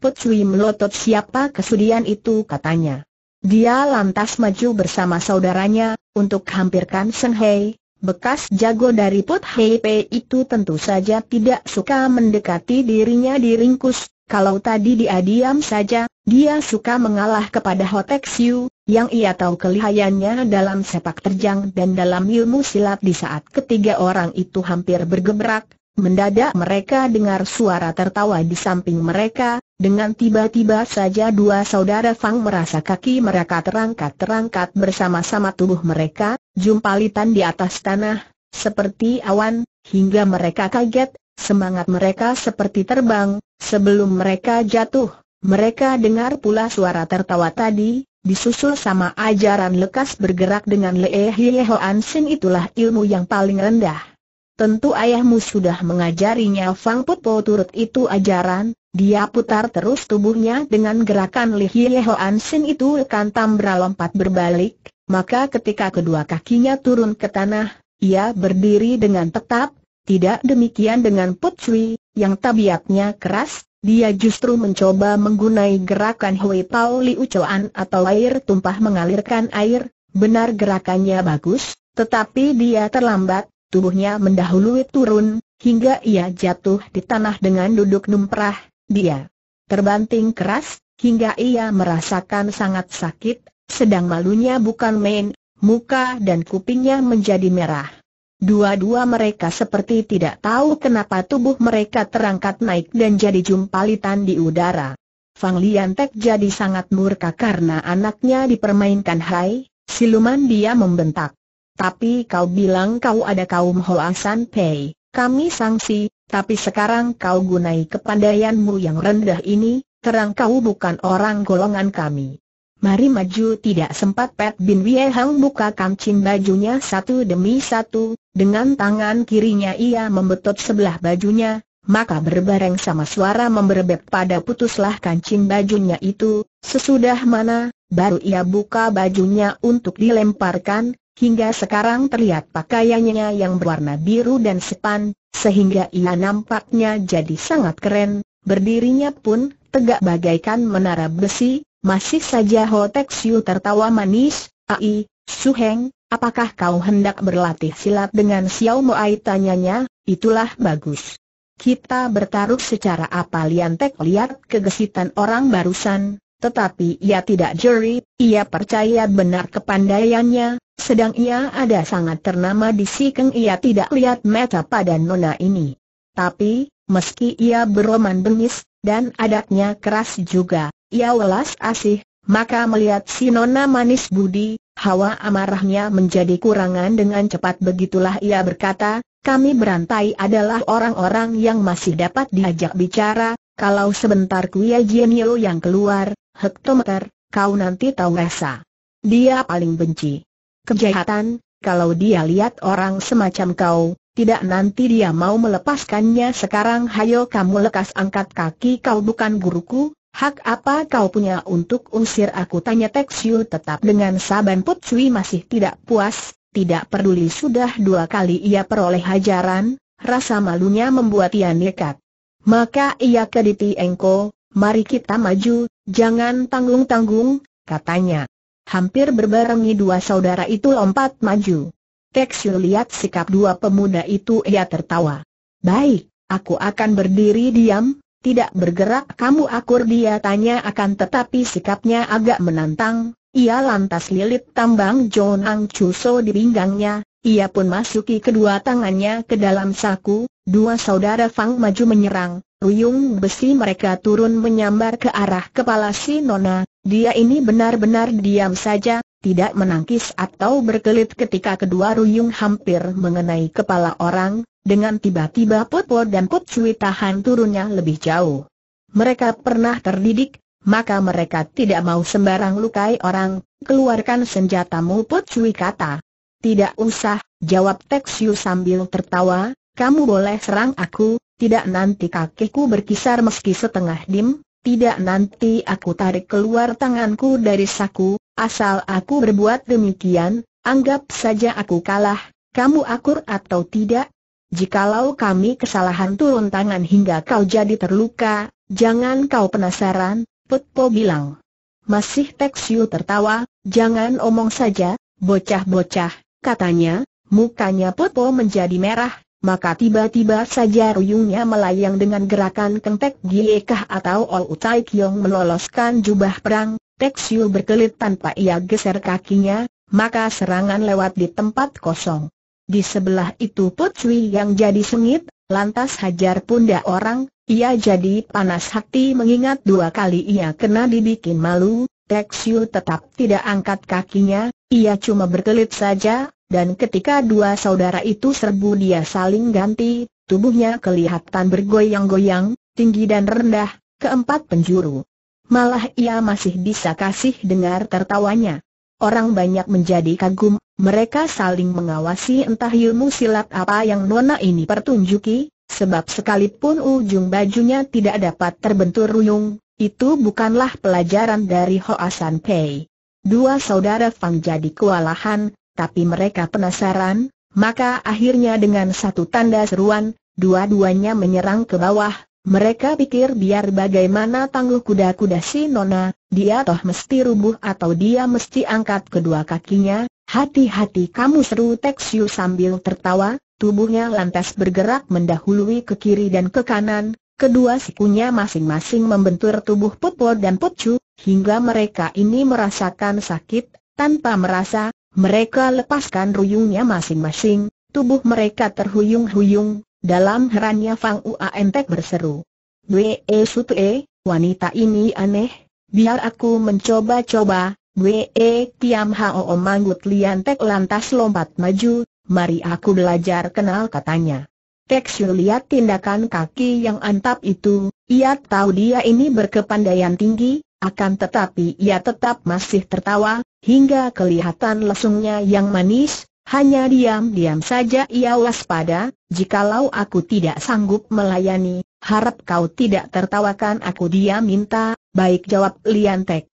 Put Cui melotot siapa kesudian itu katanya. Dia lantas maju bersama saudaranya, untuk hampirkan Seng Hei, bekas jago dari Put Hei Pei itu tentu saja tidak suka mendekati dirinya diringkus, kalau tadi dia diam saja, dia suka mengalah kepada Hotek Siu, yang ia tahu kelihayannya dalam sepak terjang dan dalam ilmu silat di saat ketiga orang itu hampir bergebrak, Mendadak mereka dengar suara tertawa di samping mereka, dengan tiba-tiba saja dua saudara Fang merasa kaki mereka terangkat-terangkat bersama-sama tubuh mereka, jumpalitan di atas tanah, seperti awan, hingga mereka kaget, semangat mereka seperti terbang, sebelum mereka jatuh, mereka dengar pula suara tertawa tadi, Disusul sama ajaran lekas bergerak dengan leehi Hie Hoan itulah ilmu yang paling rendah. Tentu ayahmu sudah mengajarinya Fang Putpo turut itu ajaran, dia putar terus tubuhnya dengan gerakan Li Hoan Sin itu kantam lompat berbalik, maka ketika kedua kakinya turun ke tanah, ia berdiri dengan tetap, tidak demikian dengan Put Cui, yang tabiatnya keras, dia justru mencoba menggunai gerakan Hui Pao Liu Ucoan atau air tumpah mengalirkan air, benar gerakannya bagus, tetapi dia terlambat, tubuhnya mendahului turun, hingga ia jatuh di tanah dengan duduk numprah, dia terbanting keras, hingga ia merasakan sangat sakit, sedang malunya bukan main, muka dan kupingnya menjadi merah. Dua-dua mereka seperti tidak tahu kenapa tubuh mereka terangkat naik dan jadi jumpalitan di udara. Fang Liantek jadi sangat murka karena anaknya dipermainkan hai, siluman dia membentak tapi kau bilang kau ada kaum Hoa Pei, kami sanksi, tapi sekarang kau gunai kepandaianmu yang rendah ini, terang kau bukan orang golongan kami. Mari maju tidak sempat Pet Bin Wie Hang buka kancing bajunya satu demi satu, dengan tangan kirinya ia membetot sebelah bajunya, maka berbareng sama suara memberbeb pada putuslah kancing bajunya itu, sesudah mana, baru ia buka bajunya untuk dilemparkan, Hingga sekarang terlihat pakaiannya yang berwarna biru dan sepan, sehingga ia nampaknya jadi sangat keren, berdirinya pun tegak bagaikan menara besi, masih saja Hotek Siu tertawa manis, Ai, Heng apakah kau hendak berlatih silat dengan Xiao Mo Moai tanyanya, itulah bagus. Kita bertaruh secara apa Liantek lihat kegesitan orang barusan, tetapi ia tidak juri, ia percaya benar kepandaiannya, sedang ia ada sangat ternama di Sikeng ia tidak lihat mata pada nona ini. Tapi, meski ia beroman bengis, dan adatnya keras juga, ia welas asih, maka melihat si nona manis budi, hawa amarahnya menjadi kurangan dengan cepat begitulah ia berkata, kami berantai adalah orang-orang yang masih dapat diajak bicara, kalau sebentar Kuya Jienyo yang keluar, hektometer, kau nanti tahu rasa. Dia paling benci. Kejahatan, kalau dia lihat orang semacam kau, tidak nanti dia mau melepaskannya sekarang hayo kamu lekas angkat kaki kau bukan guruku, hak apa kau punya untuk usir aku tanya Tek Siu tetap dengan saban Put Sui masih tidak puas, tidak peduli sudah dua kali ia peroleh hajaran, rasa malunya membuat ia nekat. Maka ia ke Engko, mari kita maju, jangan tanggung-tanggung, katanya hampir berbarengi dua saudara itu lompat maju. Teksyu lihat sikap dua pemuda itu ia tertawa. Baik, aku akan berdiri diam, tidak bergerak kamu akur dia tanya akan tetapi sikapnya agak menantang, ia lantas lilit tambang John Ang Chuso di pinggangnya, ia pun masuki kedua tangannya ke dalam saku, dua saudara Fang maju menyerang, Ruyung besi mereka turun menyambar ke arah kepala si Nona, dia ini benar-benar diam saja, tidak menangkis atau berkelit ketika kedua ruyung hampir mengenai kepala orang, dengan tiba-tiba Popo dan Pot tahan turunnya lebih jauh. Mereka pernah terdidik, maka mereka tidak mau sembarang lukai orang, keluarkan senjatamu Pot kata. Tidak usah, jawab Teksiu sambil tertawa, kamu boleh serang aku, tidak nanti kakiku berkisar meski setengah dim, tidak nanti aku tarik keluar tanganku dari saku, asal aku berbuat demikian, anggap saja aku kalah, kamu akur atau tidak? Jikalau kami kesalahan turun tangan hingga kau jadi terluka, jangan kau penasaran, Putpo bilang. Masih Teksiu tertawa, jangan omong saja, bocah-bocah, katanya, mukanya Putpo menjadi merah, maka tiba-tiba saja ruyungnya melayang dengan gerakan kentek giekah atau Ol Utai Kiong meloloskan jubah perang, Tek Siu berkelit tanpa ia geser kakinya, maka serangan lewat di tempat kosong. Di sebelah itu Put yang jadi sengit, lantas hajar punda orang, ia jadi panas hati mengingat dua kali ia kena dibikin malu, Tek Siu tetap tidak angkat kakinya, ia cuma berkelit saja, dan ketika dua saudara itu serbu dia saling ganti, tubuhnya kelihatan bergoyang-goyang, tinggi dan rendah, keempat penjuru. Malah ia masih bisa kasih dengar tertawanya. Orang banyak menjadi kagum, mereka saling mengawasi entah ilmu silat apa yang nona ini pertunjuki, sebab sekalipun ujung bajunya tidak dapat terbentur ruyung, itu bukanlah pelajaran dari Hoa San Pei. Dua saudara Fang jadi kewalahan, tapi mereka penasaran, maka akhirnya dengan satu tanda seruan, dua-duanya menyerang ke bawah, mereka pikir biar bagaimana tangguh kuda-kuda si Nona, dia toh mesti rubuh atau dia mesti angkat kedua kakinya, hati-hati kamu seru Texiu sambil tertawa, tubuhnya lantas bergerak mendahului ke kiri dan ke kanan, kedua sikunya masing-masing membentur tubuh Putpo dan Putcu, hingga mereka ini merasakan sakit, tanpa merasa, mereka lepaskan ruyungnya masing-masing, tubuh mereka terhuyung-huyung, dalam herannya Fang Uantek berseru. Wee e, Sutue, wanita ini aneh, biar aku mencoba-coba, Wee e, Tiam Hao Manggut Liantek lantas lompat maju, mari aku belajar kenal katanya. Tek Siu lihat tindakan kaki yang antap itu, ia tahu dia ini berkepandaian tinggi, akan tetapi ia tetap masih tertawa, hingga kelihatan lesungnya yang manis, hanya diam-diam saja ia waspada, jikalau aku tidak sanggup melayani, harap kau tidak tertawakan aku dia minta, baik jawab Liantek.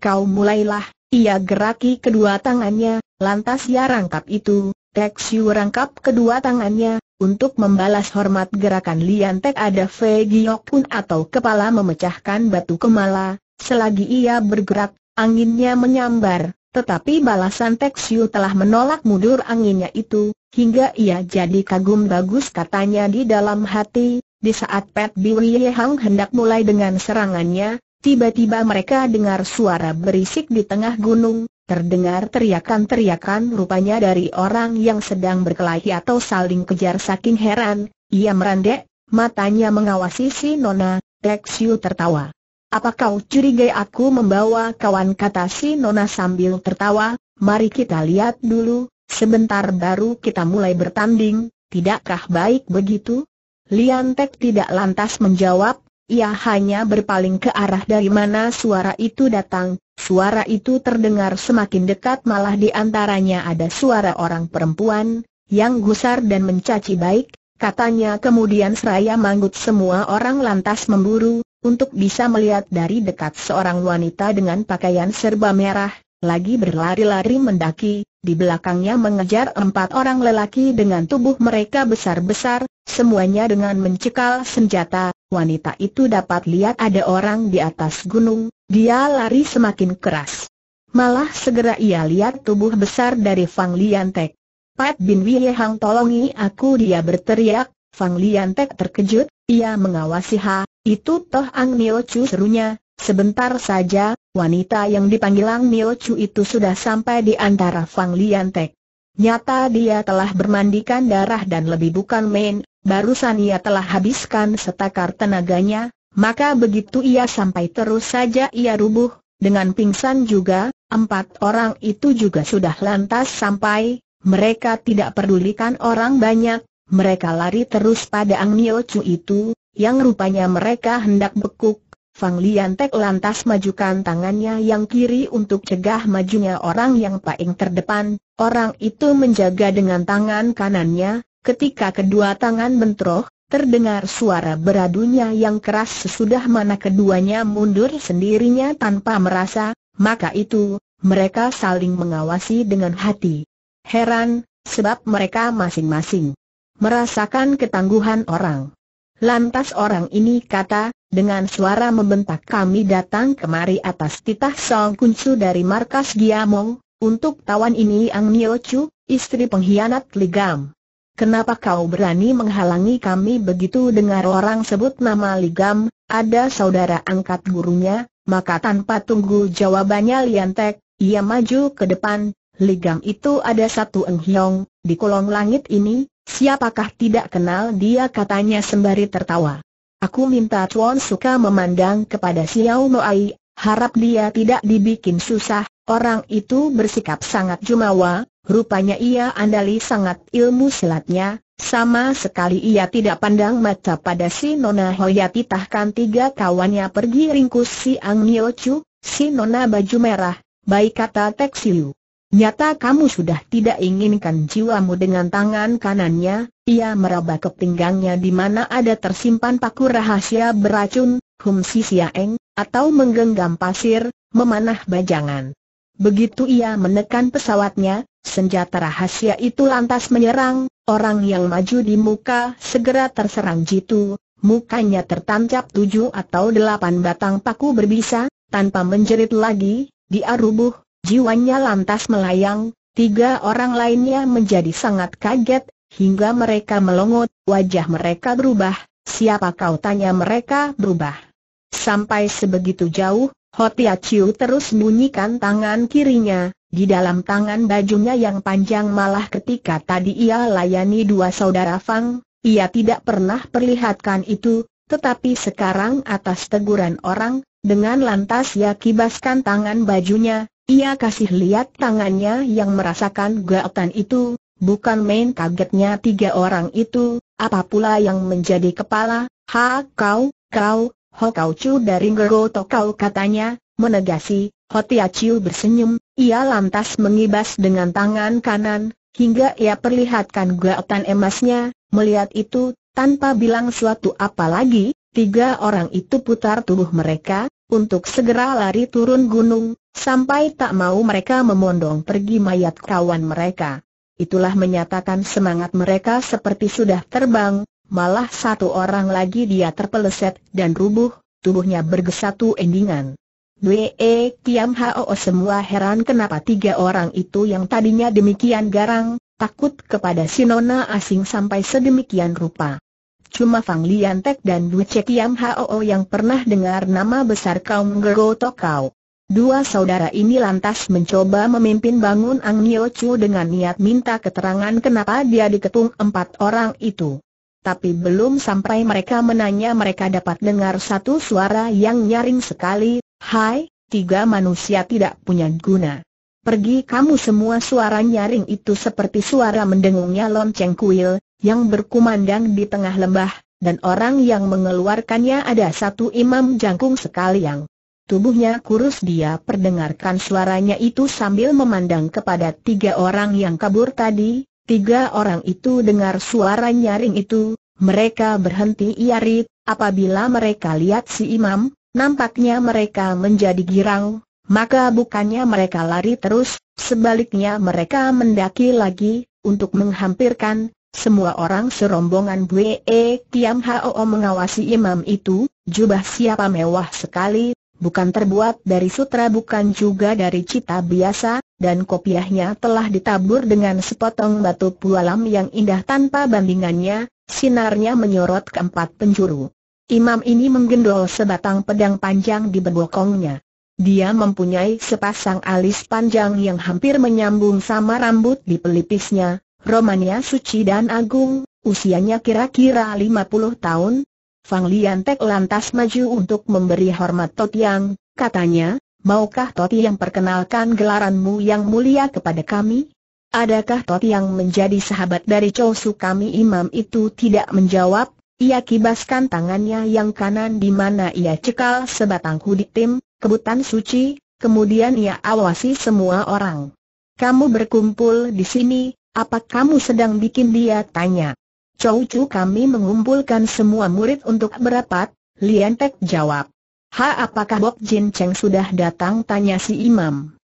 Kau mulailah, ia geraki kedua tangannya, lantas ia rangkap itu, Tek Siu rangkap kedua tangannya, untuk membalas hormat gerakan Liantek ada fegiok pun atau kepala memecahkan batu kemala, selagi ia bergerak, Anginnya menyambar, tetapi balasan Teksiu telah menolak mundur anginnya itu, hingga ia jadi kagum bagus katanya di dalam hati, di saat Pat Biwi Hang hendak mulai dengan serangannya, tiba-tiba mereka dengar suara berisik di tengah gunung, terdengar teriakan-teriakan rupanya dari orang yang sedang berkelahi atau saling kejar saking heran, ia merandek, matanya mengawasi si Nona, Teksiu tertawa. Apa kau curigai aku membawa kawan kata si Nona sambil tertawa, mari kita lihat dulu, sebentar baru kita mulai bertanding, tidakkah baik begitu? Lian Tek tidak lantas menjawab, ia hanya berpaling ke arah dari mana suara itu datang, suara itu terdengar semakin dekat malah di antaranya ada suara orang perempuan, yang gusar dan mencaci baik, katanya kemudian seraya manggut semua orang lantas memburu, untuk bisa melihat dari dekat seorang wanita dengan pakaian serba merah, lagi berlari-lari mendaki, di belakangnya mengejar empat orang lelaki dengan tubuh mereka besar-besar, semuanya dengan mencekal senjata, wanita itu dapat lihat ada orang di atas gunung, dia lari semakin keras. Malah segera ia lihat tubuh besar dari Fang Liantek. Pat Bin Wiehang tolongi aku dia berteriak, Fang Liantek terkejut, ia mengawasi Ha, itu Toh Ang Nio Chu serunya, sebentar saja, wanita yang dipanggil Ang Nio Chu itu sudah sampai di antara Fang Tek. Nyata dia telah bermandikan darah dan lebih bukan main, barusan ia telah habiskan setakar tenaganya, maka begitu ia sampai terus saja ia rubuh, dengan pingsan juga, empat orang itu juga sudah lantas sampai, mereka tidak pedulikan orang banyak, mereka lari terus pada Ang Nio Chu itu, yang rupanya mereka hendak bekuk. Fang Lian Tek lantas majukan tangannya yang kiri untuk cegah majunya orang yang paling terdepan. Orang itu menjaga dengan tangan kanannya, ketika kedua tangan bentroh, Terdengar suara beradunya yang keras sesudah mana keduanya mundur sendirinya tanpa merasa, maka itu, mereka saling mengawasi dengan hati. Heran, sebab mereka masing-masing merasakan ketangguhan orang. Lantas orang ini kata, dengan suara membentak kami datang kemari atas titah Song Kunsu dari markas Giamong, untuk tawan ini Ang Nio Chu, istri pengkhianat Ligam. Kenapa kau berani menghalangi kami begitu dengar orang sebut nama Ligam, ada saudara angkat gurunya, maka tanpa tunggu jawabannya Liantek, ia maju ke depan, Ligam itu ada satu eng hiong di kolong langit ini, Siapakah tidak kenal dia katanya sembari tertawa. Aku minta Chuan suka memandang kepada Xiao Moai, harap dia tidak dibikin susah, orang itu bersikap sangat jumawa, rupanya ia andali sangat ilmu silatnya, sama sekali ia tidak pandang mata pada si Nona Hoya. titahkan tiga kawannya pergi ringkus si Ang Nio Chu, si Nona baju merah, baik kata Siu. Nyata kamu sudah tidak inginkan jiwamu dengan tangan kanannya, ia meraba ke pinggangnya di mana ada tersimpan paku rahasia beracun, hum si siaeng, atau menggenggam pasir, memanah bajangan. Begitu ia menekan pesawatnya, senjata rahasia itu lantas menyerang, orang yang maju di muka segera terserang jitu, mukanya tertancap tujuh atau delapan batang paku berbisa, tanpa menjerit lagi, dia rubuh, Jiwanya lantas melayang, tiga orang lainnya menjadi sangat kaget, hingga mereka melongot, wajah mereka berubah, siapa kau tanya mereka berubah. Sampai sebegitu jauh, Hotia Chiu terus bunyikan tangan kirinya, di dalam tangan bajunya yang panjang malah ketika tadi ia layani dua saudara Fang, ia tidak pernah perlihatkan itu, tetapi sekarang atas teguran orang, dengan lantas ia kibaskan tangan bajunya, ia kasih lihat tangannya yang merasakan gaetan itu, bukan main kagetnya tiga orang itu, apa pula yang menjadi kepala, ha kau, kau, ho kau cu dari ngeroto kau katanya, menegasi, ho tia ciu bersenyum, ia lantas mengibas dengan tangan kanan, hingga ia perlihatkan gaetan emasnya, melihat itu, tanpa bilang suatu apa lagi, tiga orang itu putar tubuh mereka, untuk segera lari turun gunung, sampai tak mau mereka memondong pergi mayat kawan mereka. Itulah menyatakan semangat mereka seperti sudah terbang, malah satu orang lagi dia terpeleset dan rubuh, tubuhnya bergesatu endingan. Wee, Kiam Hao semua heran kenapa tiga orang itu yang tadinya demikian garang, takut kepada si asing sampai sedemikian rupa. Cuma Fang Liantek dan Bu Cekiam Hao yang pernah dengar nama besar kaum Gero Tokau. Dua saudara ini lantas mencoba memimpin bangun Ang Nio Chu dengan niat minta keterangan kenapa dia diketung empat orang itu. Tapi belum sampai mereka menanya mereka dapat dengar satu suara yang nyaring sekali, Hai, tiga manusia tidak punya guna. Pergi kamu semua suara nyaring itu seperti suara mendengungnya lonceng kuil, yang berkumandang di tengah lembah, dan orang yang mengeluarkannya ada satu imam jangkung sekali yang tubuhnya kurus dia perdengarkan suaranya itu sambil memandang kepada tiga orang yang kabur tadi, tiga orang itu dengar suara nyaring itu, mereka berhenti iarit, apabila mereka lihat si imam, nampaknya mereka menjadi girang, maka bukannya mereka lari terus, sebaliknya mereka mendaki lagi, untuk menghampirkan, semua orang serombongan Bue e, Tiam Hao mengawasi imam itu, jubah siapa mewah sekali, bukan terbuat dari sutra bukan juga dari cita biasa, dan kopiahnya telah ditabur dengan sepotong batu pualam yang indah tanpa bandingannya, sinarnya menyorot keempat penjuru. Imam ini menggendol sebatang pedang panjang di bebokongnya. Dia mempunyai sepasang alis panjang yang hampir menyambung sama rambut di pelipisnya, Romania suci dan agung, usianya kira-kira 50 tahun. Fang Lian Tek lantas maju untuk memberi hormat Tot Yang, katanya, maukah Tot Yang perkenalkan gelaranmu yang mulia kepada kami? Adakah Tot Yang menjadi sahabat dari Chosu kami imam itu tidak menjawab, ia kibaskan tangannya yang kanan di mana ia cekal sebatang tim, kebutan suci, kemudian ia awasi semua orang. Kamu berkumpul di sini, apa kamu sedang bikin dia tanya? Chu kami mengumpulkan semua murid untuk berapat, Lian Tek jawab. Ha apakah Bok Jin Cheng sudah datang tanya si imam.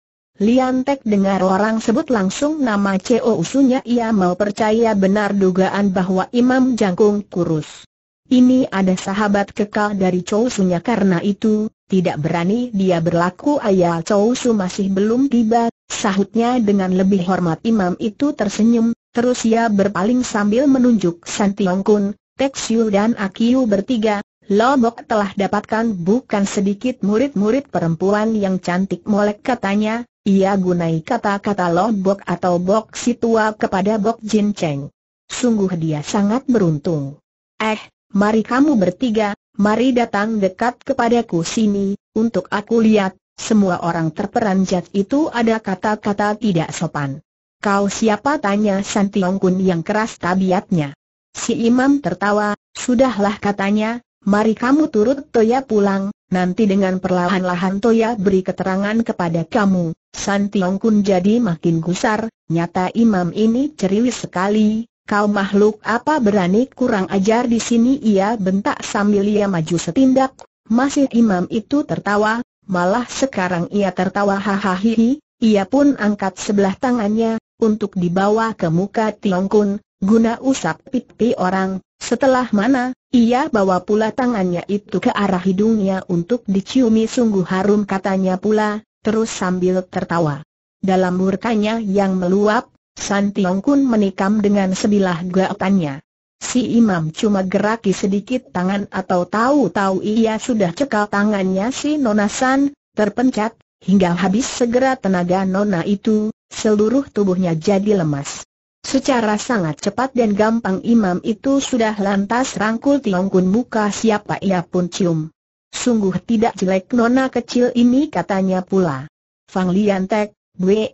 Lian Tek dengar orang sebut langsung nama CO usunya ia mau percaya benar dugaan bahwa Imam Jangkung kurus. Ini ada sahabat kekal dari Chow Usunya karena itu, tidak berani dia berlaku ayah Chow Usu masih belum tiba, Sahutnya dengan lebih hormat imam itu tersenyum, terus ia berpaling sambil menunjuk San Tiong Kun, Tek Siu dan Akiu bertiga, Lobok telah dapatkan bukan sedikit murid-murid perempuan yang cantik molek katanya, ia gunai kata-kata Lobok atau Bok tua kepada Bok Jin Cheng. Sungguh dia sangat beruntung. Eh, mari kamu bertiga, mari datang dekat kepadaku sini, untuk aku lihat, semua orang terperanjat itu ada kata-kata tidak sopan. Kau siapa tanya San Tiong Kun yang keras tabiatnya. Si imam tertawa, sudahlah katanya, mari kamu turut Toya pulang, nanti dengan perlahan-lahan Toya beri keterangan kepada kamu. San Tiong Kun jadi makin gusar, nyata imam ini ceriwis sekali, Kau makhluk apa berani kurang ajar di sini ia bentak sambil ia maju setindak. Masih imam itu tertawa, Malah sekarang ia tertawa hahaha, ia pun angkat sebelah tangannya, untuk dibawa ke muka Tiong Kun, guna usap pipi orang, setelah mana, ia bawa pula tangannya itu ke arah hidungnya untuk diciumi sungguh harum katanya pula, terus sambil tertawa. Dalam murkanya yang meluap, San Tiong Kun menikam dengan sebilah gaotannya. Si imam cuma geraki sedikit tangan atau tahu-tahu ia sudah cekal tangannya si nonasan San, terpencat, hingga habis segera tenaga Nona itu, seluruh tubuhnya jadi lemas. Secara sangat cepat dan gampang imam itu sudah lantas rangkul tiongkun muka siapa ia pun cium. Sungguh tidak jelek nona kecil ini katanya pula. Fang Liantek, Wee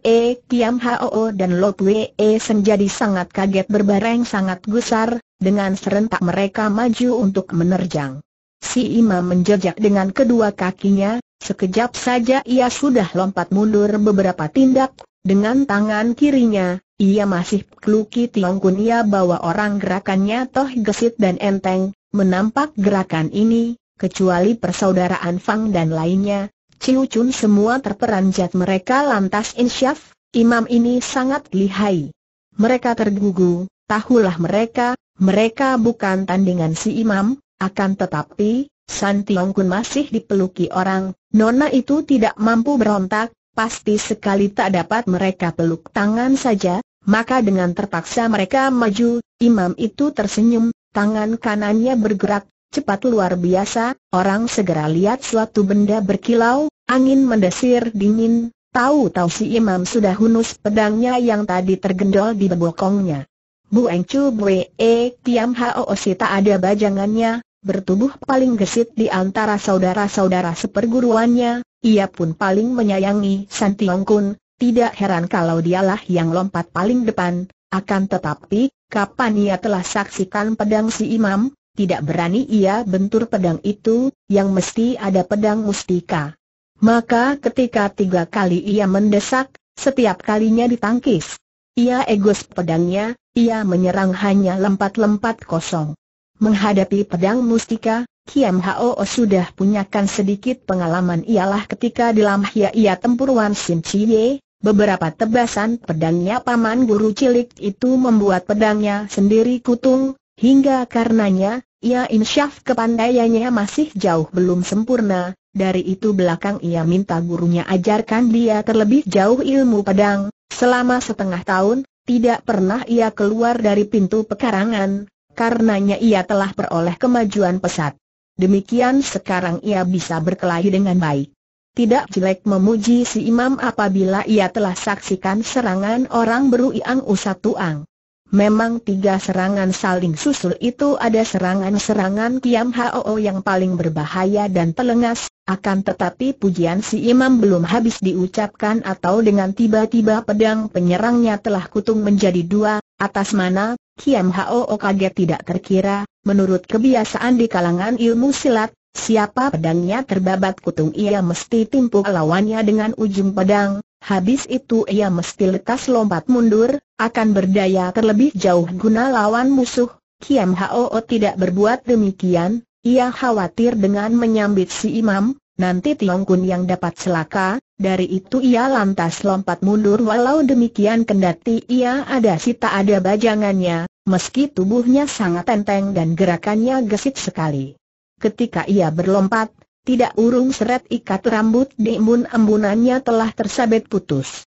Kiam Hao dan Lo Wee menjadi e sangat kaget berbareng sangat gusar, dengan serentak mereka maju untuk menerjang. Si imam menjejak dengan kedua kakinya, sekejap saja ia sudah lompat mundur beberapa tindak, dengan tangan kirinya, ia masih kluki Tiong Kun ia bawa orang gerakannya toh gesit dan enteng, menampak gerakan ini, kecuali persaudaraan Fang dan lainnya, Ciu Chun semua terperanjat mereka lantas insyaf, imam ini sangat lihai. Mereka tergugu, tahulah mereka, mereka bukan tandingan si imam, akan tetapi, San Tiong Kun masih dipeluki orang, nona itu tidak mampu berontak, pasti sekali tak dapat mereka peluk tangan saja, maka dengan terpaksa mereka maju, imam itu tersenyum, tangan kanannya bergerak, cepat luar biasa, orang segera lihat suatu benda berkilau, angin mendesir dingin, tahu-tahu si imam sudah hunus pedangnya yang tadi tergendol di bebokongnya. Bu Chu Bwe E Tiam Hao si tak ada bajangannya, bertubuh paling gesit di antara saudara-saudara seperguruannya, ia pun paling menyayangi San Tiong Kun, tidak heran kalau dialah yang lompat paling depan, akan tetapi, kapan ia telah saksikan pedang si imam, tidak berani ia bentur pedang itu, yang mesti ada pedang mustika. Maka ketika tiga kali ia mendesak, setiap kalinya ditangkis. Ia egos pedangnya, ia menyerang hanya lempat-lempat kosong. Menghadapi pedang mustika, Kiam Hao sudah punyakan sedikit pengalaman ialah ketika di Lamhia ia tempur Wan Sim Chie, beberapa tebasan pedangnya paman guru cilik itu membuat pedangnya sendiri kutung, Hingga karenanya, ia insyaf kepandaiannya masih jauh belum sempurna, dari itu belakang ia minta gurunya ajarkan dia terlebih jauh ilmu pedang, selama setengah tahun, tidak pernah ia keluar dari pintu pekarangan, karenanya ia telah peroleh kemajuan pesat. Demikian sekarang ia bisa berkelahi dengan baik. Tidak jelek memuji si imam apabila ia telah saksikan serangan orang beruiang usatuang. Memang tiga serangan saling susul itu ada serangan-serangan Kiam Hoo yang paling berbahaya dan telengas, akan tetapi pujian si imam belum habis diucapkan atau dengan tiba-tiba pedang penyerangnya telah kutung menjadi dua, atas mana, Kiam Hoo kaget tidak terkira, menurut kebiasaan di kalangan ilmu silat, siapa pedangnya terbabat kutung ia mesti timpuk lawannya dengan ujung pedang, Habis itu ia mesti lekas lompat mundur, akan berdaya terlebih jauh guna lawan musuh. Kiam Hoo tidak berbuat demikian, ia khawatir dengan menyambit si imam, nanti Tiong Kun yang dapat celaka, dari itu ia lantas lompat mundur walau demikian kendati ia ada si tak ada bajangannya, meski tubuhnya sangat enteng dan gerakannya gesit sekali. Ketika ia berlompat, tidak urung seret ikat rambut di embun-embunannya telah tersabet putus.